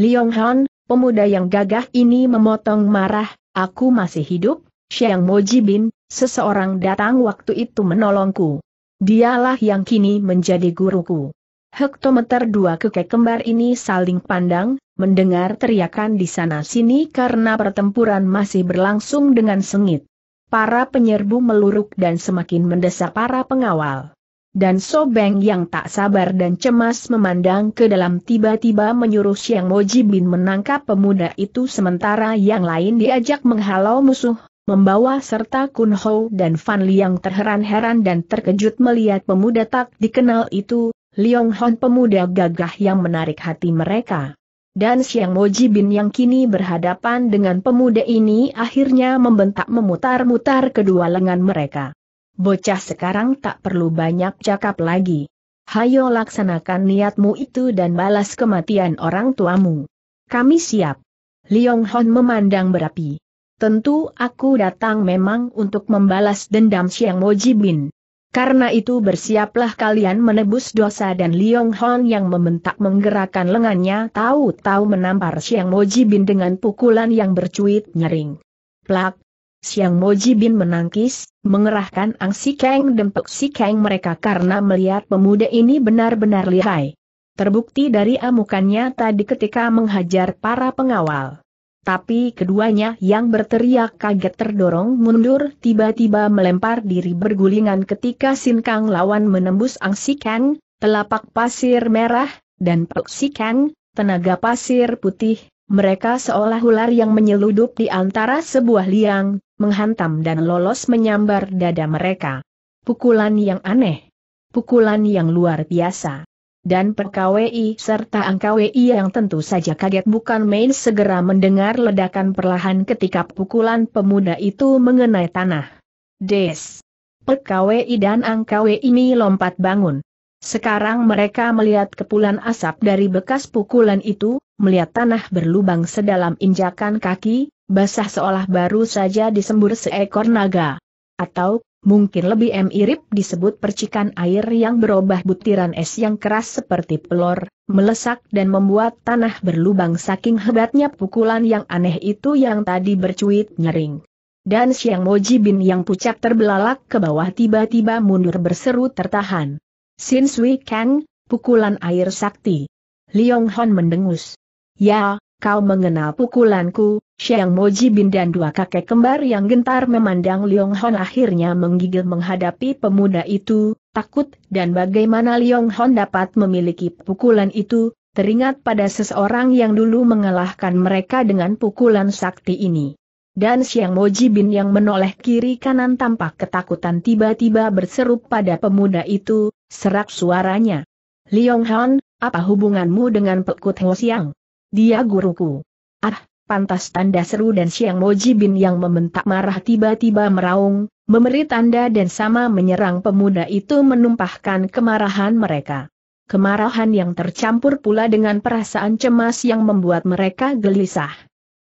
Liong Han, pemuda yang gagah ini memotong marah, aku masih hidup, Siang Moji bin, seseorang datang waktu itu menolongku. Dialah yang kini menjadi guruku. Hektometer dua kekek kembar ini saling pandang, mendengar teriakan di sana-sini karena pertempuran masih berlangsung dengan sengit. Para penyerbu meluruk dan semakin mendesak para pengawal. Dan Sobeng yang tak sabar dan cemas memandang ke dalam tiba-tiba menyuruh Siang bin menangkap pemuda itu sementara yang lain diajak menghalau musuh, membawa serta Kun Ho dan Fan Liang terheran-heran dan terkejut melihat pemuda tak dikenal itu, Liong Hon pemuda gagah yang menarik hati mereka. Dan Siang Moji Bin yang kini berhadapan dengan pemuda ini akhirnya membentak memutar-mutar kedua lengan mereka. Bocah sekarang tak perlu banyak cakap lagi. Hayo laksanakan niatmu itu dan balas kematian orang tuamu. Kami siap. Liong Hon memandang berapi. Tentu aku datang memang untuk membalas dendam Siang Moji Bin. Karena itu bersiaplah kalian menebus dosa dan Liong Hon yang membentak menggerakkan lengannya tahu-tahu menampar Siang Moji Bin dengan pukulan yang bercuit nyering. Plak! Siang Moji Bin menangkis, mengerahkan Ang Si Kang Pek Si Kang mereka karena melihat pemuda ini benar-benar lihai. Terbukti dari amukannya tadi ketika menghajar para pengawal. Tapi keduanya yang berteriak kaget terdorong mundur tiba-tiba melempar diri bergulingan ketika Sin Kang lawan menembus Angsi Kang, telapak pasir merah, dan si Kang, tenaga pasir putih, mereka seolah ular yang menyeludup di antara sebuah liang, menghantam dan lolos menyambar dada mereka. Pukulan yang aneh. Pukulan yang luar biasa dan perkawi serta angkawi yang tentu saja kaget bukan main segera mendengar ledakan perlahan ketika pukulan pemuda itu mengenai tanah. Des. perkawi dan angkawi ini lompat bangun. Sekarang mereka melihat kepulan asap dari bekas pukulan itu, melihat tanah berlubang sedalam injakan kaki, basah seolah baru saja disembur seekor naga. Atau, mungkin lebih mirip disebut percikan air yang berubah butiran es yang keras seperti pelor, melesak dan membuat tanah berlubang saking hebatnya pukulan yang aneh itu yang tadi bercuit nyering. Dan Siang Moji Bin yang pucat terbelalak ke bawah tiba-tiba mundur berseru tertahan. Sin Sui Kang, pukulan air sakti. Liong Hon mendengus. Ya, kau mengenal pukulanku, Xiang Moji Bin dan dua kakek kembar yang gentar memandang Liong Hon akhirnya menggigil menghadapi pemuda itu, takut, dan bagaimana Liong Hon dapat memiliki pukulan itu, teringat pada seseorang yang dulu mengalahkan mereka dengan pukulan sakti ini. Dan Xiang Moji Bin yang menoleh kiri kanan tampak ketakutan tiba-tiba berseru pada pemuda itu, serak suaranya. Liong Hon, apa hubunganmu dengan Pekut Ho Xiang? Dia guruku. Ah, pantas tanda seru dan Siang Moji Bin yang membentak marah tiba-tiba meraung, memberi tanda dan sama menyerang pemuda itu menumpahkan kemarahan mereka. Kemarahan yang tercampur pula dengan perasaan cemas yang membuat mereka gelisah.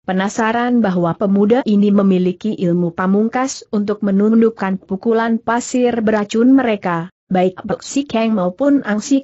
Penasaran bahwa pemuda ini memiliki ilmu pamungkas untuk menundukkan pukulan pasir beracun mereka, baik Bok Si maupun Ang Si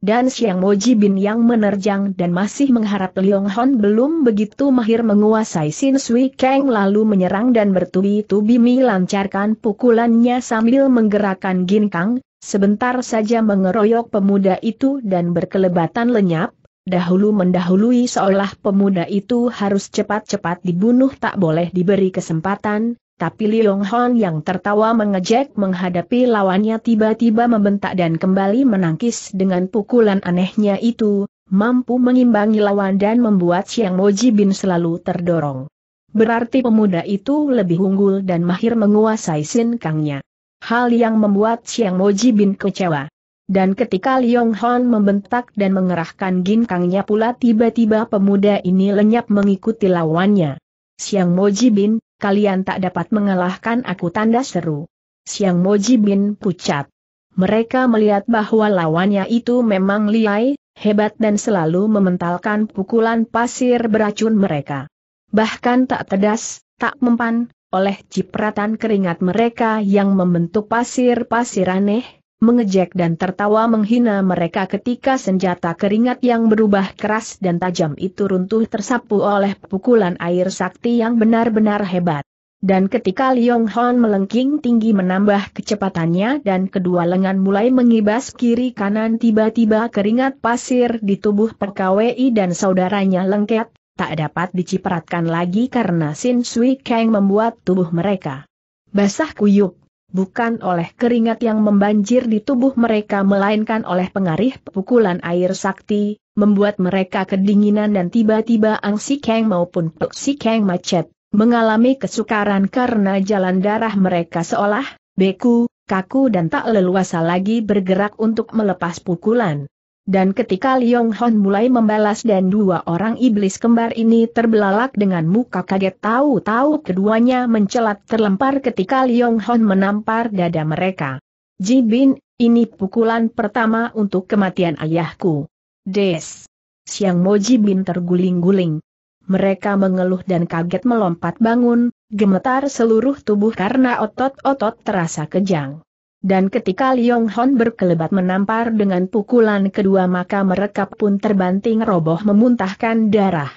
dan Siang Moji Bin yang menerjang dan masih mengharap Liong Hon belum begitu mahir menguasai Sin Sui Kang lalu menyerang dan bertubi-tubi melancarkan pukulannya sambil menggerakkan gin kang sebentar saja mengeroyok pemuda itu dan berkelebatan lenyap, dahulu mendahului seolah pemuda itu harus cepat-cepat dibunuh tak boleh diberi kesempatan, tapi Liong Hon yang tertawa mengejek menghadapi lawannya tiba-tiba membentak dan kembali menangkis dengan pukulan anehnya itu, mampu mengimbangi lawan dan membuat Xiang Moji Bin selalu terdorong. Berarti pemuda itu lebih unggul dan mahir menguasai Sin Kangnya. Hal yang membuat Xiang Moji Bin kecewa. Dan ketika Liong Hon membentak dan mengerahkan ginkangnya pula tiba-tiba pemuda ini lenyap mengikuti lawannya. Xiang Moji Bin, kalian tak dapat mengalahkan aku tanda seru. Siang Moji Bin pucat. Mereka melihat bahwa lawannya itu memang liai, hebat dan selalu mementalkan pukulan pasir beracun mereka. Bahkan tak tedas, tak mempan, oleh cipratan keringat mereka yang membentuk pasir-pasir aneh, mengejek dan tertawa menghina mereka ketika senjata keringat yang berubah keras dan tajam itu runtuh tersapu oleh pukulan air sakti yang benar-benar hebat. Dan ketika Liong Hon melengking tinggi menambah kecepatannya dan kedua lengan mulai mengibas kiri kanan tiba-tiba keringat pasir di tubuh PKWI dan saudaranya lengket, tak dapat dicipratkan lagi karena Sin Sui Kang membuat tubuh mereka basah kuyup bukan oleh keringat yang membanjir di tubuh mereka melainkan oleh pengarih pukulan air sakti, membuat mereka kedinginan dan tiba-tiba Ang Si maupun Pek Si macet, mengalami kesukaran karena jalan darah mereka seolah, beku, kaku dan tak leluasa lagi bergerak untuk melepas pukulan. Dan ketika Liong Hon mulai membalas dan dua orang iblis kembar ini terbelalak dengan muka kaget tahu-tahu keduanya mencelat terlempar ketika Liong Hon menampar dada mereka. Jibin, ini pukulan pertama untuk kematian ayahku. Des. Siang Mo Jibin terguling-guling. Mereka mengeluh dan kaget melompat bangun, gemetar seluruh tubuh karena otot-otot terasa kejang. Dan ketika Liong Hon berkelebat menampar dengan pukulan kedua maka merekap pun terbanting roboh memuntahkan darah.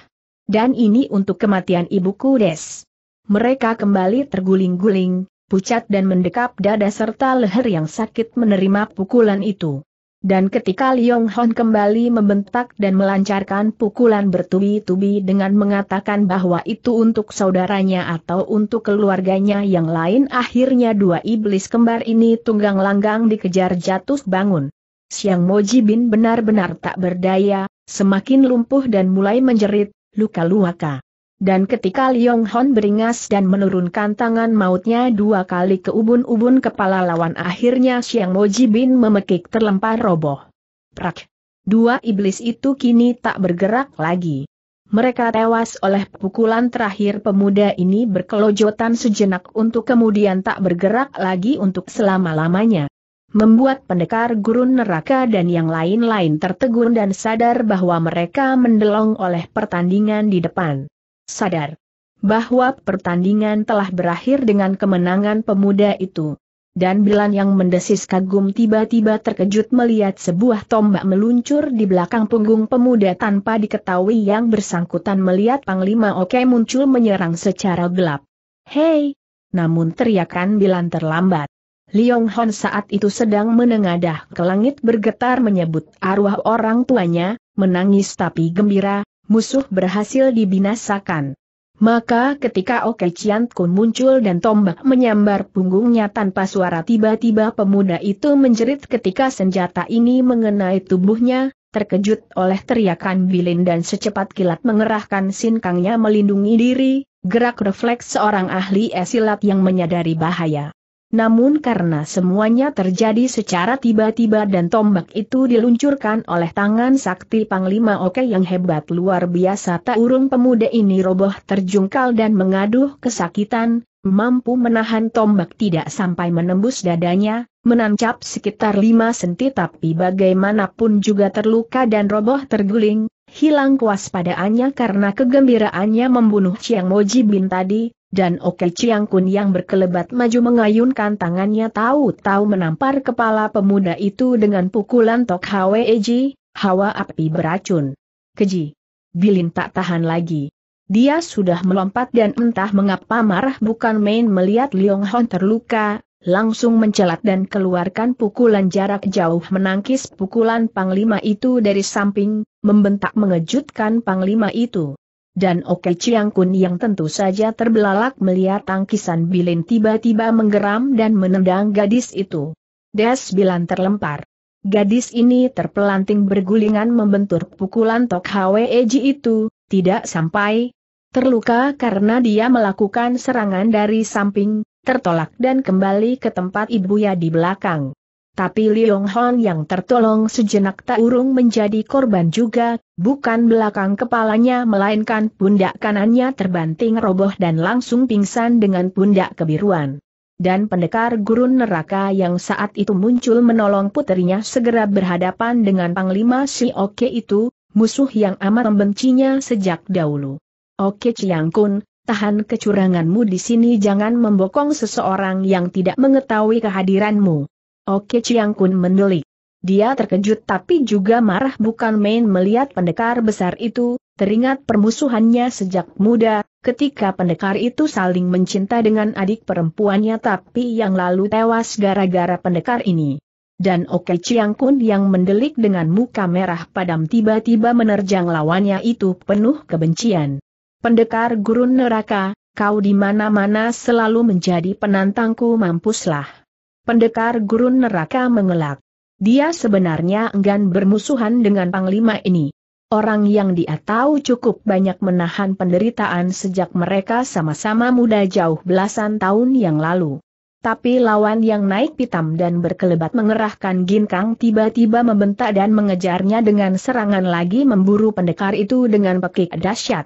Dan ini untuk kematian ibu kudes. Mereka kembali terguling-guling, pucat dan mendekap dada serta leher yang sakit menerima pukulan itu. Dan ketika Liong Hon kembali membentak dan melancarkan pukulan bertubi-tubi dengan mengatakan bahwa itu untuk saudaranya atau untuk keluarganya yang lain akhirnya dua iblis kembar ini tunggang langgang dikejar jatuh bangun. Siang Moji Bin benar-benar tak berdaya, semakin lumpuh dan mulai menjerit, luka luaka. Dan ketika Liong Hon beringas dan menurunkan tangan mautnya dua kali ke ubun-ubun kepala lawan akhirnya Xiang Moji Bin memekik terlempar roboh. Prak! Dua iblis itu kini tak bergerak lagi. Mereka tewas oleh pukulan terakhir pemuda ini berkelojotan sejenak untuk kemudian tak bergerak lagi untuk selama-lamanya. Membuat pendekar gurun neraka dan yang lain-lain tertegun dan sadar bahwa mereka mendelong oleh pertandingan di depan sadar bahwa pertandingan telah berakhir dengan kemenangan pemuda itu. Dan Bilan yang mendesis kagum tiba-tiba terkejut melihat sebuah tombak meluncur di belakang punggung pemuda tanpa diketahui yang bersangkutan melihat Panglima Oke muncul menyerang secara gelap. Hei! Namun teriakan Bilan terlambat. Liong Hon saat itu sedang menengadah ke langit bergetar menyebut arwah orang tuanya, menangis tapi gembira, musuh berhasil dibinasakan. Maka ketika Oke Chian muncul dan tombak menyambar punggungnya tanpa suara tiba-tiba pemuda itu menjerit ketika senjata ini mengenai tubuhnya, terkejut oleh teriakan Bilin dan secepat kilat mengerahkan sinkangnya melindungi diri, gerak refleks seorang ahli esilat yang menyadari bahaya. Namun karena semuanya terjadi secara tiba-tiba dan tombak itu diluncurkan oleh tangan sakti Panglima Oke yang hebat luar biasa tak urung pemuda ini roboh terjungkal dan mengaduh kesakitan, mampu menahan tombak tidak sampai menembus dadanya, menancap sekitar lima senti tapi bagaimanapun juga terluka dan roboh terguling, hilang kewaspadaannya karena kegembiraannya membunuh Chiang Moji Bin tadi, dan Oke Kun yang berkelebat maju mengayunkan tangannya tahu-tahu menampar kepala pemuda itu dengan pukulan Tok Eji, hawa api beracun. Keji. Bilin tak tahan lagi. Dia sudah melompat dan entah mengapa marah bukan main melihat Leong Hon terluka, langsung mencelat dan keluarkan pukulan jarak jauh menangkis pukulan Panglima itu dari samping, membentak mengejutkan Panglima itu dan Oke Chiang Kun yang tentu saja terbelalak melihat tangkisan Bilin tiba-tiba menggeram dan menendang gadis itu. Des Bilan terlempar. Gadis ini terpelanting bergulingan membentur pukulan Tok Hwe Eji itu, tidak sampai terluka karena dia melakukan serangan dari samping, tertolak dan kembali ke tempat ibunya di belakang. Tapi Liong Hon yang tertolong sejenak tak urung menjadi korban juga, bukan belakang kepalanya melainkan pundak kanannya terbanting roboh dan langsung pingsan dengan pundak kebiruan. Dan pendekar gurun neraka yang saat itu muncul menolong putrinya segera berhadapan dengan Panglima Si Oke itu, musuh yang amat membencinya sejak dahulu. Oke Chiang Kun, tahan kecuranganmu di sini jangan membokong seseorang yang tidak mengetahui kehadiranmu. Oke Chiang Kun mendelik. Dia terkejut tapi juga marah bukan main melihat pendekar besar itu, teringat permusuhannya sejak muda, ketika pendekar itu saling mencinta dengan adik perempuannya tapi yang lalu tewas gara-gara pendekar ini. Dan Oke Chiang Kun yang mendelik dengan muka merah padam tiba-tiba menerjang lawannya itu penuh kebencian. Pendekar gurun neraka, kau di mana-mana selalu menjadi penantangku mampuslah. Pendekar gurun neraka mengelak. Dia sebenarnya enggan bermusuhan dengan Panglima ini. Orang yang dia tahu cukup banyak menahan penderitaan sejak mereka sama-sama muda jauh belasan tahun yang lalu. Tapi lawan yang naik pitam dan berkelebat mengerahkan ginkang tiba-tiba membentak dan mengejarnya dengan serangan lagi memburu pendekar itu dengan pekik dahsyat.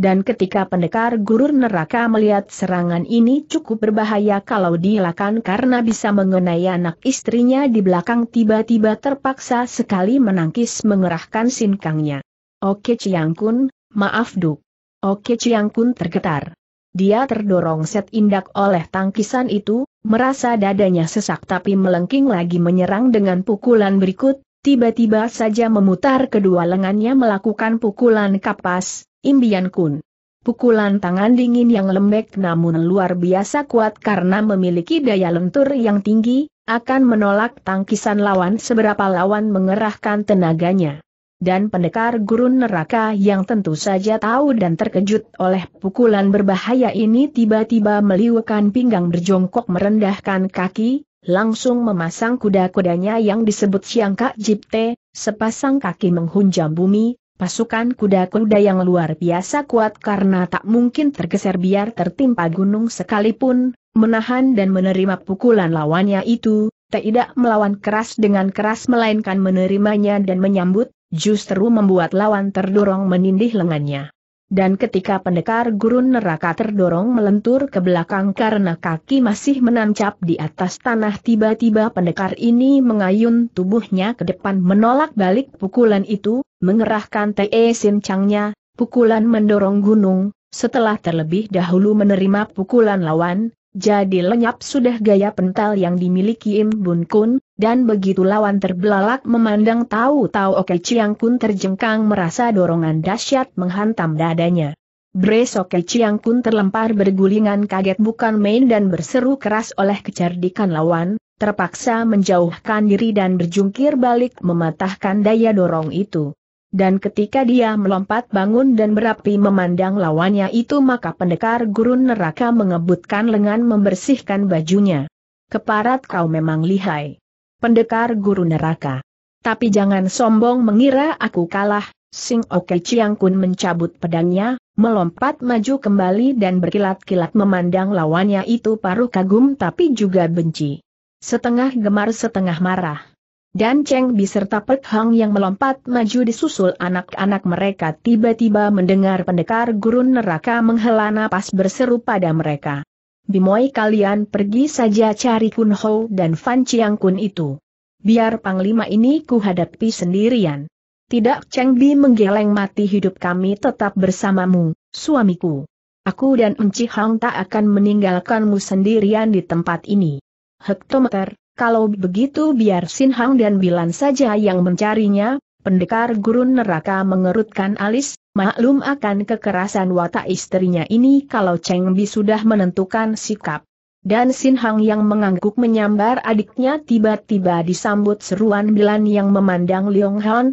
Dan ketika pendekar guru neraka melihat serangan ini cukup berbahaya kalau dilakukan karena bisa mengenai anak istrinya di belakang tiba-tiba terpaksa sekali menangkis mengerahkan sinkangnya. Oke Chiang Kun, maaf Duk. Oke Chiang Kun tergetar. Dia terdorong set indak oleh tangkisan itu, merasa dadanya sesak tapi melengking lagi menyerang dengan pukulan berikut, tiba-tiba saja memutar kedua lengannya melakukan pukulan kapas, Imbian Kun. Pukulan tangan dingin yang lembek namun luar biasa kuat karena memiliki daya lentur yang tinggi, akan menolak tangkisan lawan seberapa lawan mengerahkan tenaganya. Dan pendekar gurun neraka yang tentu saja tahu dan terkejut oleh pukulan berbahaya ini tiba-tiba meliukan pinggang berjongkok merendahkan kaki, langsung memasang kuda-kudanya yang disebut Siangka Jipte, sepasang kaki menghunjam bumi, Pasukan kuda-kuda yang luar biasa kuat karena tak mungkin tergeser biar tertimpa gunung sekalipun, menahan dan menerima pukulan lawannya itu, tidak melawan keras dengan keras melainkan menerimanya dan menyambut, justru membuat lawan terdorong menindih lengannya. Dan ketika pendekar gurun neraka terdorong melentur ke belakang karena kaki masih menancap di atas tanah tiba-tiba pendekar ini mengayun tubuhnya ke depan menolak balik pukulan itu, mengerahkan Te Sincangnya, pukulan mendorong gunung, setelah terlebih dahulu menerima pukulan lawan, jadi lenyap sudah gaya pental yang dimiliki Im Bun Kun, dan begitu lawan terbelalak memandang tahu-tahu Oke Chiang Kun terjengkang merasa dorongan dahsyat menghantam dadanya. Bres Oke Chiang Kun terlempar bergulingan kaget bukan main dan berseru keras oleh kecerdikan lawan, terpaksa menjauhkan diri dan berjungkir balik mematahkan daya dorong itu. Dan ketika dia melompat bangun dan berapi memandang lawannya itu maka pendekar gurun neraka mengebutkan lengan membersihkan bajunya. Keparat kau memang lihai. Pendekar gurun neraka. Tapi jangan sombong mengira aku kalah, Sing Oke Chiang Kun mencabut pedangnya, melompat maju kembali dan berkilat-kilat memandang lawannya itu paruh kagum tapi juga benci. Setengah gemar setengah marah. Dan Cheng Bi serta Pek Hang yang melompat maju disusul anak-anak mereka tiba-tiba mendengar pendekar gurun neraka menghela napas berseru pada mereka. Bimoy kalian pergi saja cari Kun Ho dan Fan Chiang Kun itu. Biar Panglima ini ku hadapi sendirian. Tidak Cheng Bi menggeleng mati hidup kami tetap bersamamu, suamiku. Aku dan Enci Hang tak akan meninggalkanmu sendirian di tempat ini. Hektometer kalau begitu biar Sin Hang dan Bilan saja yang mencarinya, pendekar gurun neraka mengerutkan alis, maklum akan kekerasan watak istrinya ini kalau Cheng Bi sudah menentukan sikap. Dan Sin Hang yang mengangguk menyambar adiknya tiba-tiba disambut seruan Bilan yang memandang Leong Han.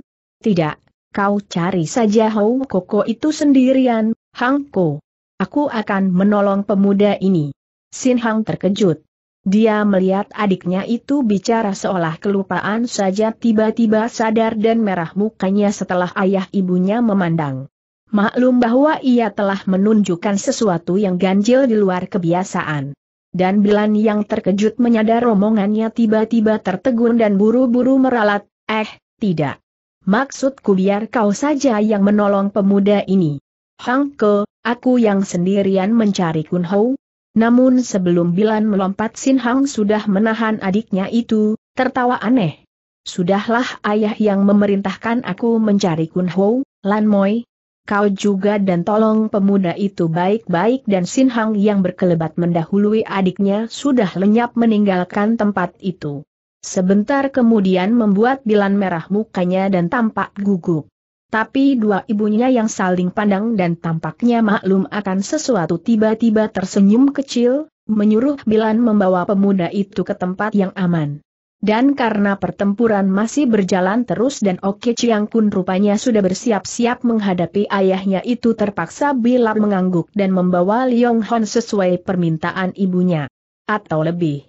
Tidak, kau cari saja Hou Koko itu sendirian, Hang Ko. Aku akan menolong pemuda ini. Sin Hang terkejut. Dia melihat adiknya itu bicara seolah kelupaan saja tiba-tiba sadar dan merah mukanya setelah ayah ibunya memandang. Maklum bahwa ia telah menunjukkan sesuatu yang ganjil di luar kebiasaan. Dan Bilan yang terkejut menyadar romongannya tiba-tiba tertegun dan buru-buru meralat, eh, tidak. Maksudku biar kau saja yang menolong pemuda ini. Hangke, aku yang sendirian mencari Kun Hou, namun sebelum Bilan melompat Sin Hang sudah menahan adiknya itu, tertawa aneh. Sudahlah ayah yang memerintahkan aku mencari Kun Ho, Lan Moi. Kau juga dan tolong pemuda itu baik-baik dan Sin Hang yang berkelebat mendahului adiknya sudah lenyap meninggalkan tempat itu. Sebentar kemudian membuat Bilan merah mukanya dan tampak gugup tapi dua ibunya yang saling pandang dan tampaknya maklum akan sesuatu tiba-tiba tersenyum kecil, menyuruh Bilan membawa pemuda itu ke tempat yang aman. Dan karena pertempuran masih berjalan terus dan Oke Chiang Kun rupanya sudah bersiap-siap menghadapi ayahnya itu terpaksa Bilan mengangguk dan membawa Leong Hon sesuai permintaan ibunya. Atau lebih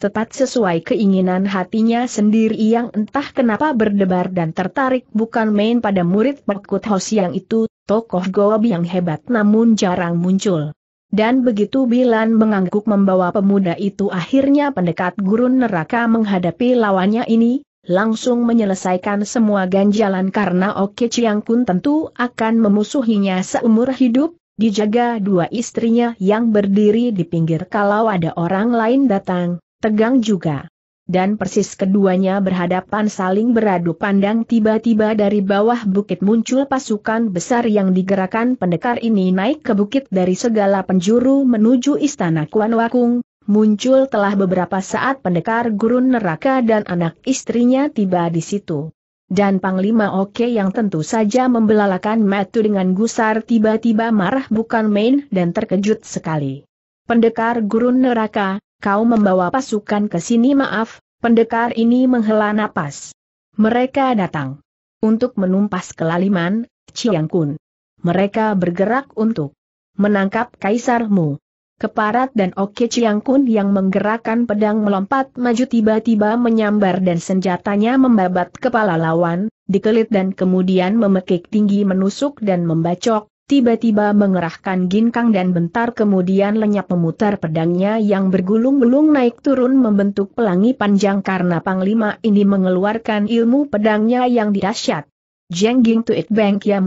tepat sesuai keinginan hatinya sendiri yang entah kenapa berdebar dan tertarik bukan main pada murid Perkut Hos yang itu, tokoh Goob yang hebat namun jarang muncul. Dan begitu Bilan mengangguk membawa pemuda itu akhirnya pendekat gurun neraka menghadapi lawannya ini, langsung menyelesaikan semua ganjalan karena Oke Chiang Kun tentu akan memusuhinya seumur hidup, dijaga dua istrinya yang berdiri di pinggir kalau ada orang lain datang, tegang juga. Dan persis keduanya berhadapan saling beradu pandang tiba-tiba dari bawah bukit muncul pasukan besar yang digerakkan pendekar ini naik ke bukit dari segala penjuru menuju istana Kuan Wakung, muncul telah beberapa saat pendekar gurun neraka dan anak istrinya tiba di situ. Dan Panglima Oke yang tentu saja membelalakan Metu dengan gusar tiba-tiba marah bukan main dan terkejut sekali. Pendekar gurun neraka, kau membawa pasukan ke sini maaf, pendekar ini menghela napas. Mereka datang untuk menumpas kelaliman, Chiang Kun. Mereka bergerak untuk menangkap kaisarmu. Keparat dan Oke Chiang Kun yang menggerakkan pedang melompat maju tiba-tiba menyambar dan senjatanya membabat kepala lawan, dikelit dan kemudian memekik tinggi menusuk dan membacok, tiba-tiba mengerahkan ginkang dan bentar kemudian lenyap memutar pedangnya yang bergulung-gulung naik turun membentuk pelangi panjang karena Panglima ini mengeluarkan ilmu pedangnya yang dirasyat. Jeng Ging Tuit Beng Kiam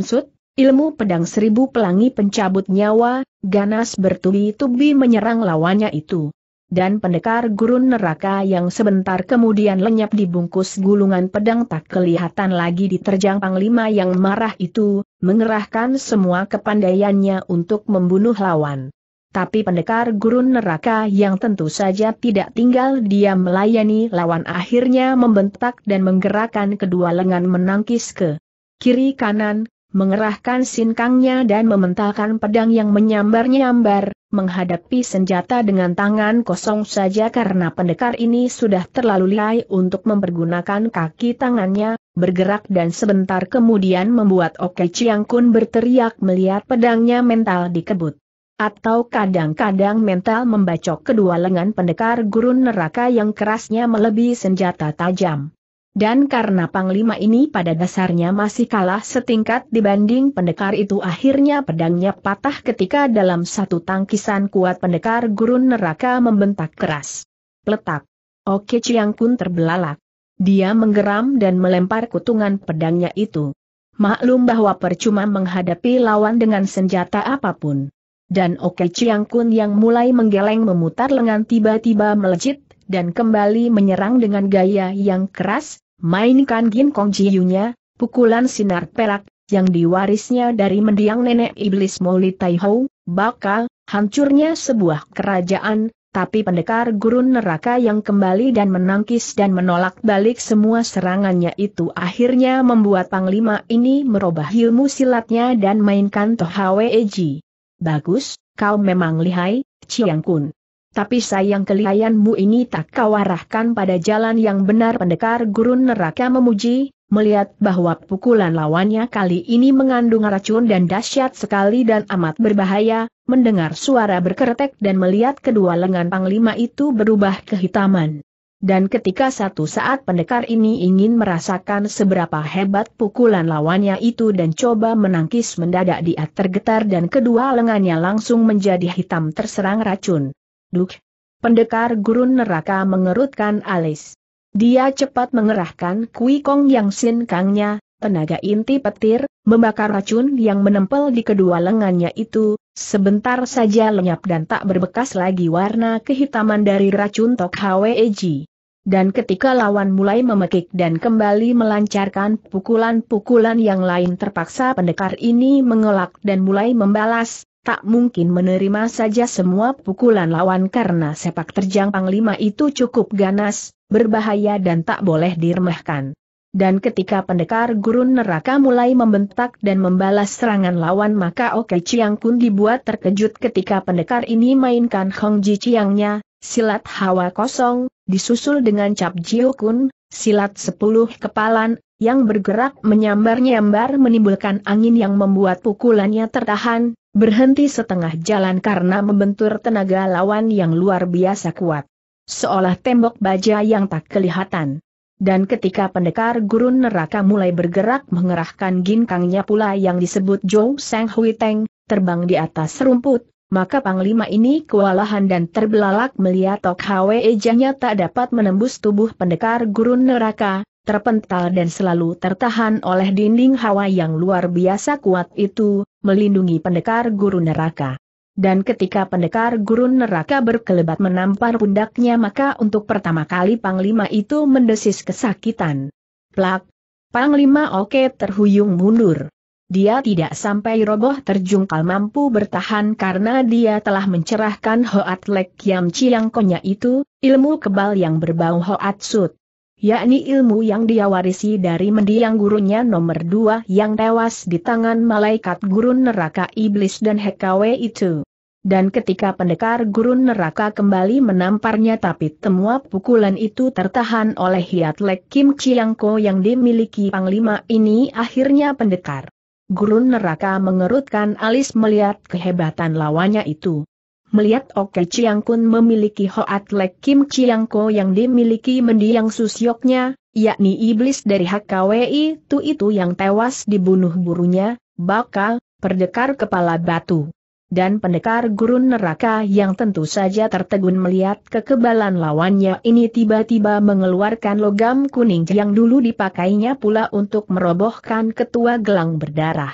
ilmu pedang seribu pelangi pencabut nyawa, ganas bertubi-tubi menyerang lawannya itu. Dan pendekar gurun neraka yang sebentar kemudian lenyap dibungkus gulungan pedang tak kelihatan lagi diterjang Panglima yang marah itu, mengerahkan semua kepandaiannya untuk membunuh lawan. Tapi pendekar gurun neraka yang tentu saja tidak tinggal diam melayani lawan akhirnya membentak dan menggerakkan kedua lengan menangkis ke kiri kanan, mengerahkan sinkangnya dan mementalkan pedang yang menyambar-nyambar, menghadapi senjata dengan tangan kosong saja karena pendekar ini sudah terlalu lihai untuk mempergunakan kaki tangannya, bergerak dan sebentar kemudian membuat Oke Chiang Kun berteriak melihat pedangnya mental dikebut. Atau kadang-kadang mental membacok kedua lengan pendekar gurun neraka yang kerasnya melebihi senjata tajam. Dan karena Panglima ini pada dasarnya masih kalah setingkat dibanding pendekar itu akhirnya pedangnya patah ketika dalam satu tangkisan kuat pendekar gurun neraka membentak keras. Peletak. Oke Chiang Kun terbelalak. Dia menggeram dan melempar kutungan pedangnya itu. Maklum bahwa percuma menghadapi lawan dengan senjata apapun. Dan Oke Chiang Kun yang mulai menggeleng memutar lengan tiba-tiba melejit, dan kembali menyerang dengan gaya yang keras, mainkan Gin Kong Jiyunya, pukulan sinar perak, yang diwarisnya dari mendiang nenek iblis Tai Taihou, bakal hancurnya sebuah kerajaan, tapi pendekar gurun neraka yang kembali dan menangkis dan menolak balik semua serangannya itu akhirnya membuat Panglima ini merubah ilmu silatnya dan mainkan Eji. Bagus, kau memang lihai, Chiang Kun. Tapi sayang kelihayanmu ini tak kau arahkan pada jalan yang benar pendekar gurun neraka memuji, melihat bahwa pukulan lawannya kali ini mengandung racun dan dahsyat sekali dan amat berbahaya, mendengar suara berkeretek dan melihat kedua lengan panglima itu berubah kehitaman. Dan ketika satu saat pendekar ini ingin merasakan seberapa hebat pukulan lawannya itu dan coba menangkis mendadak dia tergetar dan kedua lengannya langsung menjadi hitam terserang racun. Duk! Pendekar gurun neraka mengerutkan alis. Dia cepat mengerahkan Kui Kong Yang Sin Kangnya, tenaga inti petir, membakar racun yang menempel di kedua lengannya itu, sebentar saja lenyap dan tak berbekas lagi warna kehitaman dari racun Tok Hweji. Dan ketika lawan mulai memekik dan kembali melancarkan pukulan-pukulan yang lain terpaksa pendekar ini mengelak dan mulai membalas, tak mungkin menerima saja semua pukulan lawan karena sepak terjang Panglima itu cukup ganas, berbahaya dan tak boleh diremehkan. Dan ketika pendekar gurun neraka mulai membentak dan membalas serangan lawan maka Oke Chiang Kun dibuat terkejut ketika pendekar ini mainkan Hong Ji Chiangnya, silat hawa kosong, disusul dengan Cap Jiu Kun, silat sepuluh kepalan, yang bergerak menyambar-nyambar menimbulkan angin yang membuat pukulannya tertahan, berhenti setengah jalan karena membentur tenaga lawan yang luar biasa kuat seolah tembok baja yang tak kelihatan. Dan ketika pendekar gurun neraka mulai bergerak mengerahkan ginkangnya pula yang disebut Zhou Sang Hui Teng, terbang di atas rumput, maka panglima ini kewalahan dan terbelalak melihat Tok Hwe ejanya tak dapat menembus tubuh pendekar gurun neraka, terpental dan selalu tertahan oleh dinding hawa yang luar biasa kuat itu, melindungi pendekar gurun neraka. Dan ketika pendekar gurun neraka berkelebat menampar pundaknya maka untuk pertama kali Panglima itu mendesis kesakitan. Plak! Panglima Oke terhuyung mundur. Dia tidak sampai roboh terjungkal mampu bertahan karena dia telah mencerahkan Hoat Lek Yam Chiang Konya itu, ilmu kebal yang berbau Hoat Sut yakni ilmu yang dia warisi dari mendiang gurunya nomor dua yang tewas di tangan malaikat gurun neraka iblis dan Hekawe itu. Dan ketika pendekar gurun neraka kembali menamparnya tapi temua pukulan itu tertahan oleh hiat lek Kim Chiangko yang dimiliki Panglima ini akhirnya pendekar. Gurun neraka mengerutkan alis melihat kehebatan lawannya itu melihat Oke Chiang Kun memiliki Hoat Lek Kim Chiang Ko yang dimiliki mendiang susyoknya, yakni iblis dari HKWI itu itu yang tewas dibunuh burunya, bakal, perdekar kepala batu. Dan pendekar gurun neraka yang tentu saja tertegun melihat kekebalan lawannya ini tiba-tiba mengeluarkan logam kuning yang dulu dipakainya pula untuk merobohkan ketua gelang berdarah.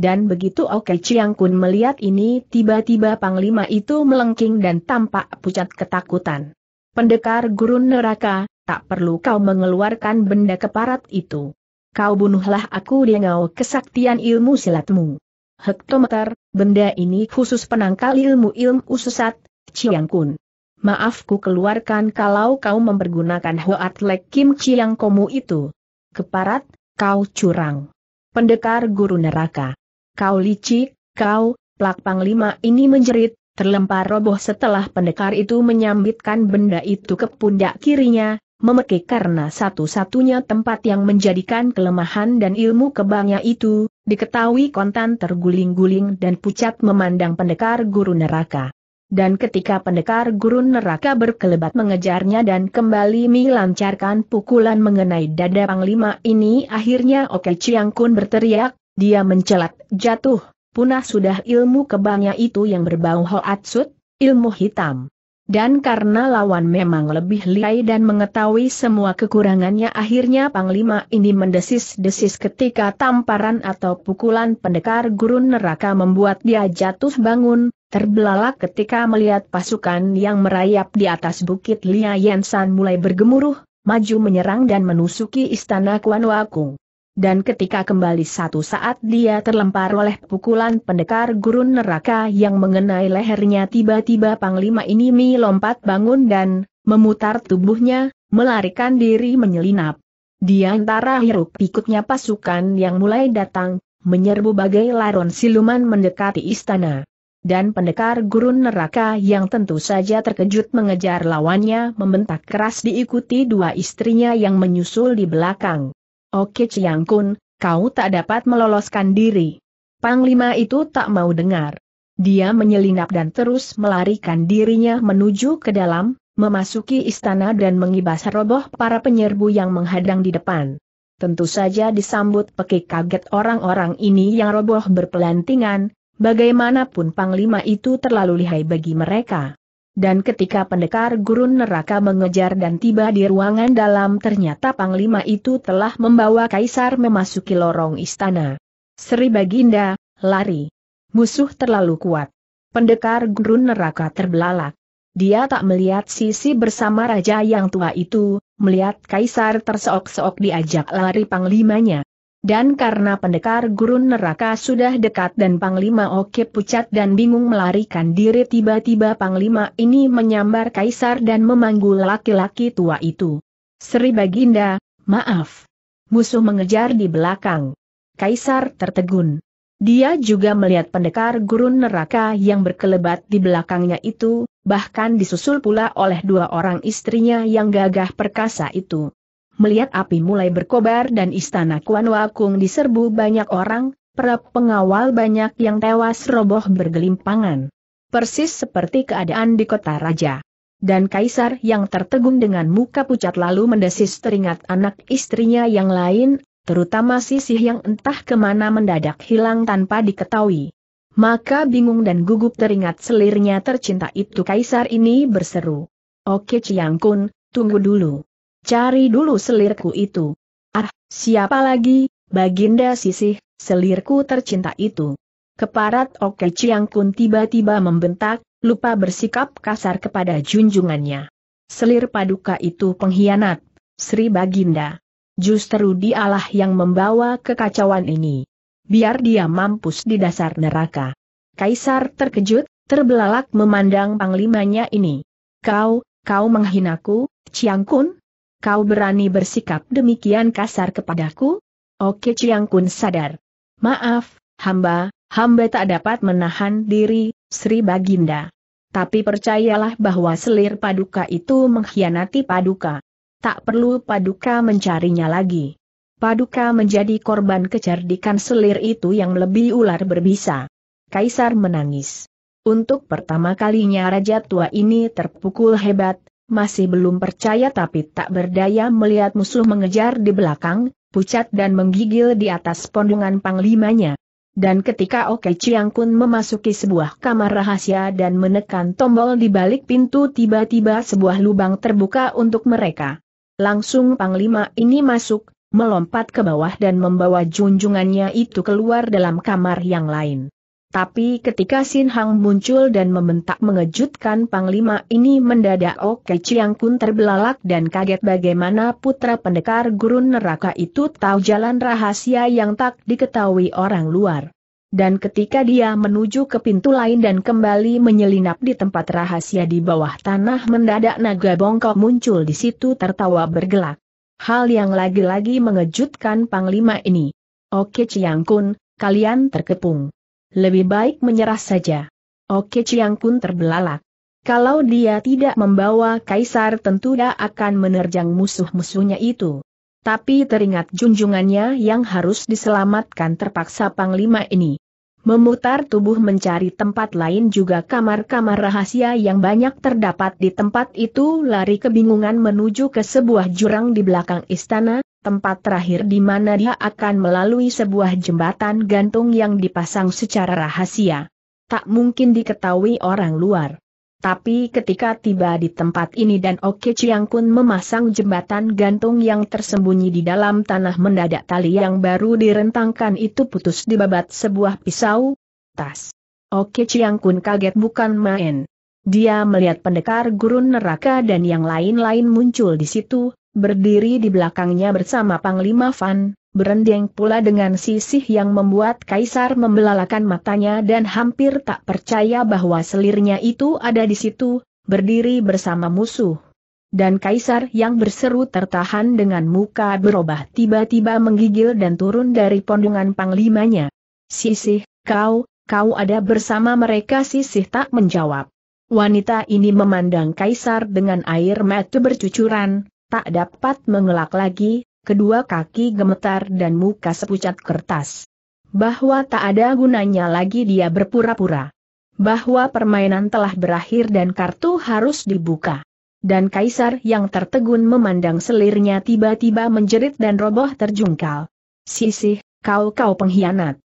Dan begitu Oke Chiang Kun melihat ini tiba-tiba Panglima itu melengking dan tampak pucat ketakutan. Pendekar gurun neraka, tak perlu kau mengeluarkan benda keparat itu. Kau bunuhlah aku dengan kesaktian ilmu silatmu. Hektometer, benda ini khusus penangkal ilmu-ilmu sesat, Chiang Kun. Maafku keluarkan kalau kau mempergunakan Hoat Lek Kim Chiang Komu itu. Keparat, kau curang. Pendekar guru neraka kau licik, kau, plak panglima ini menjerit, terlempar roboh setelah pendekar itu menyambitkan benda itu ke pundak kirinya, memekik karena satu-satunya tempat yang menjadikan kelemahan dan ilmu kebangnya itu, diketahui kontan terguling-guling dan pucat memandang pendekar guru neraka. Dan ketika pendekar guru neraka berkelebat mengejarnya dan kembali melancarkan pukulan mengenai dada Panglima ini akhirnya Oke Chiang Kun berteriak, dia mencelat, jatuh, punah sudah ilmu kebangnya itu yang berbau hoatsut, ilmu hitam. Dan karena lawan memang lebih liai dan mengetahui semua kekurangannya akhirnya Panglima ini mendesis-desis ketika tamparan atau pukulan pendekar gurun neraka membuat dia jatuh bangun, terbelalak ketika melihat pasukan yang merayap di atas bukit Lia Yensan mulai bergemuruh, maju menyerang dan menusuki istana Kuan Wakung dan ketika kembali satu saat dia terlempar oleh pukulan pendekar gurun neraka yang mengenai lehernya tiba-tiba Panglima ini melompat bangun dan, memutar tubuhnya, melarikan diri menyelinap. Di antara hiruk pikuknya pasukan yang mulai datang, menyerbu bagai laron siluman mendekati istana. Dan pendekar gurun neraka yang tentu saja terkejut mengejar lawannya membentak keras diikuti dua istrinya yang menyusul di belakang. Oke Chiang Kun, kau tak dapat meloloskan diri. Panglima itu tak mau dengar. Dia menyelinap dan terus melarikan dirinya menuju ke dalam, memasuki istana dan mengibas roboh para penyerbu yang menghadang di depan. Tentu saja disambut pekik kaget orang-orang ini yang roboh berpelantingan, bagaimanapun Panglima itu terlalu lihai bagi mereka. Dan ketika pendekar gurun neraka mengejar dan tiba di ruangan dalam ternyata Panglima itu telah membawa Kaisar memasuki lorong istana. Sri Baginda, lari. Musuh terlalu kuat. Pendekar gurun neraka terbelalak. Dia tak melihat sisi bersama raja yang tua itu, melihat Kaisar terseok-seok diajak lari Panglimanya. Dan karena pendekar gurun neraka sudah dekat dan Panglima Oke pucat dan bingung melarikan diri tiba-tiba Panglima ini menyambar kaisar dan memanggul laki-laki tua itu. Sri Baginda, maaf. Musuh mengejar di belakang. Kaisar tertegun. Dia juga melihat pendekar gurun neraka yang berkelebat di belakangnya itu, bahkan disusul pula oleh dua orang istrinya yang gagah perkasa itu melihat api mulai berkobar dan istana Kuan Wakung diserbu banyak orang, para pengawal banyak yang tewas roboh bergelimpangan. Persis seperti keadaan di kota raja. Dan kaisar yang tertegun dengan muka pucat lalu mendesis teringat anak istrinya yang lain, terutama sisih yang entah kemana mendadak hilang tanpa diketahui. Maka bingung dan gugup teringat selirnya tercinta itu kaisar ini berseru. Oke Ciangkun, tunggu dulu. Cari dulu selirku itu. Ah, siapa lagi, Baginda Sisih, selirku tercinta itu. Keparat Oke Kun tiba-tiba membentak, lupa bersikap kasar kepada junjungannya. Selir paduka itu pengkhianat, Sri Baginda. Justru dialah yang membawa kekacauan ini. Biar dia mampus di dasar neraka. Kaisar terkejut, terbelalak memandang panglimanya ini. Kau, kau menghinaku, Kun? kau berani bersikap demikian kasar kepadaku? Oke Chiang Kun sadar. Maaf, hamba, hamba tak dapat menahan diri, Sri Baginda. Tapi percayalah bahwa selir paduka itu mengkhianati paduka. Tak perlu paduka mencarinya lagi. Paduka menjadi korban kecerdikan selir itu yang lebih ular berbisa. Kaisar menangis. Untuk pertama kalinya raja tua ini terpukul hebat, masih belum percaya tapi tak berdaya melihat musuh mengejar di belakang, pucat dan menggigil di atas pondungan panglimanya. Dan ketika Oke Chiang Kun memasuki sebuah kamar rahasia dan menekan tombol di balik pintu tiba-tiba sebuah lubang terbuka untuk mereka. Langsung Panglima ini masuk, melompat ke bawah dan membawa junjungannya itu keluar dalam kamar yang lain. Tapi ketika Sin Hang muncul dan membentak mengejutkan Panglima ini mendadak Oke Chiang Kun terbelalak dan kaget bagaimana putra pendekar gurun neraka itu tahu jalan rahasia yang tak diketahui orang luar. Dan ketika dia menuju ke pintu lain dan kembali menyelinap di tempat rahasia di bawah tanah mendadak naga bongkok muncul di situ tertawa bergelak. Hal yang lagi-lagi mengejutkan Panglima ini. Oke Chiang Kun, kalian terkepung. Lebih baik menyerah saja. Oke Chiang Kun terbelalak. Kalau dia tidak membawa kaisar tentu dia akan menerjang musuh-musuhnya itu. Tapi teringat junjungannya yang harus diselamatkan terpaksa Panglima ini. Memutar tubuh mencari tempat lain juga kamar-kamar rahasia yang banyak terdapat di tempat itu lari kebingungan menuju ke sebuah jurang di belakang istana, tempat terakhir di mana dia akan melalui sebuah jembatan gantung yang dipasang secara rahasia. Tak mungkin diketahui orang luar. Tapi ketika tiba di tempat ini dan Oke Chiang Kun memasang jembatan gantung yang tersembunyi di dalam tanah mendadak tali yang baru direntangkan itu putus di babat sebuah pisau, tas. Oke Chiang Kun kaget bukan main. Dia melihat pendekar gurun neraka dan yang lain-lain muncul di situ, berdiri di belakangnya bersama Panglima Fan, berendeng pula dengan sisih yang membuat Kaisar membelalakan matanya dan hampir tak percaya bahwa selirnya itu ada di situ, berdiri bersama musuh. Dan Kaisar yang berseru tertahan dengan muka berubah tiba-tiba menggigil dan turun dari pondongan panglimanya. Sisih, kau, kau ada bersama mereka Sisih tak menjawab. Wanita ini memandang Kaisar dengan air mata bercucuran, tak dapat mengelak lagi, kedua kaki gemetar dan muka sepucat kertas. Bahwa tak ada gunanya lagi dia berpura-pura. Bahwa permainan telah berakhir dan kartu harus dibuka. Dan kaisar yang tertegun memandang selirnya tiba-tiba menjerit dan roboh terjungkal. Sisih, kau-kau pengkhianat.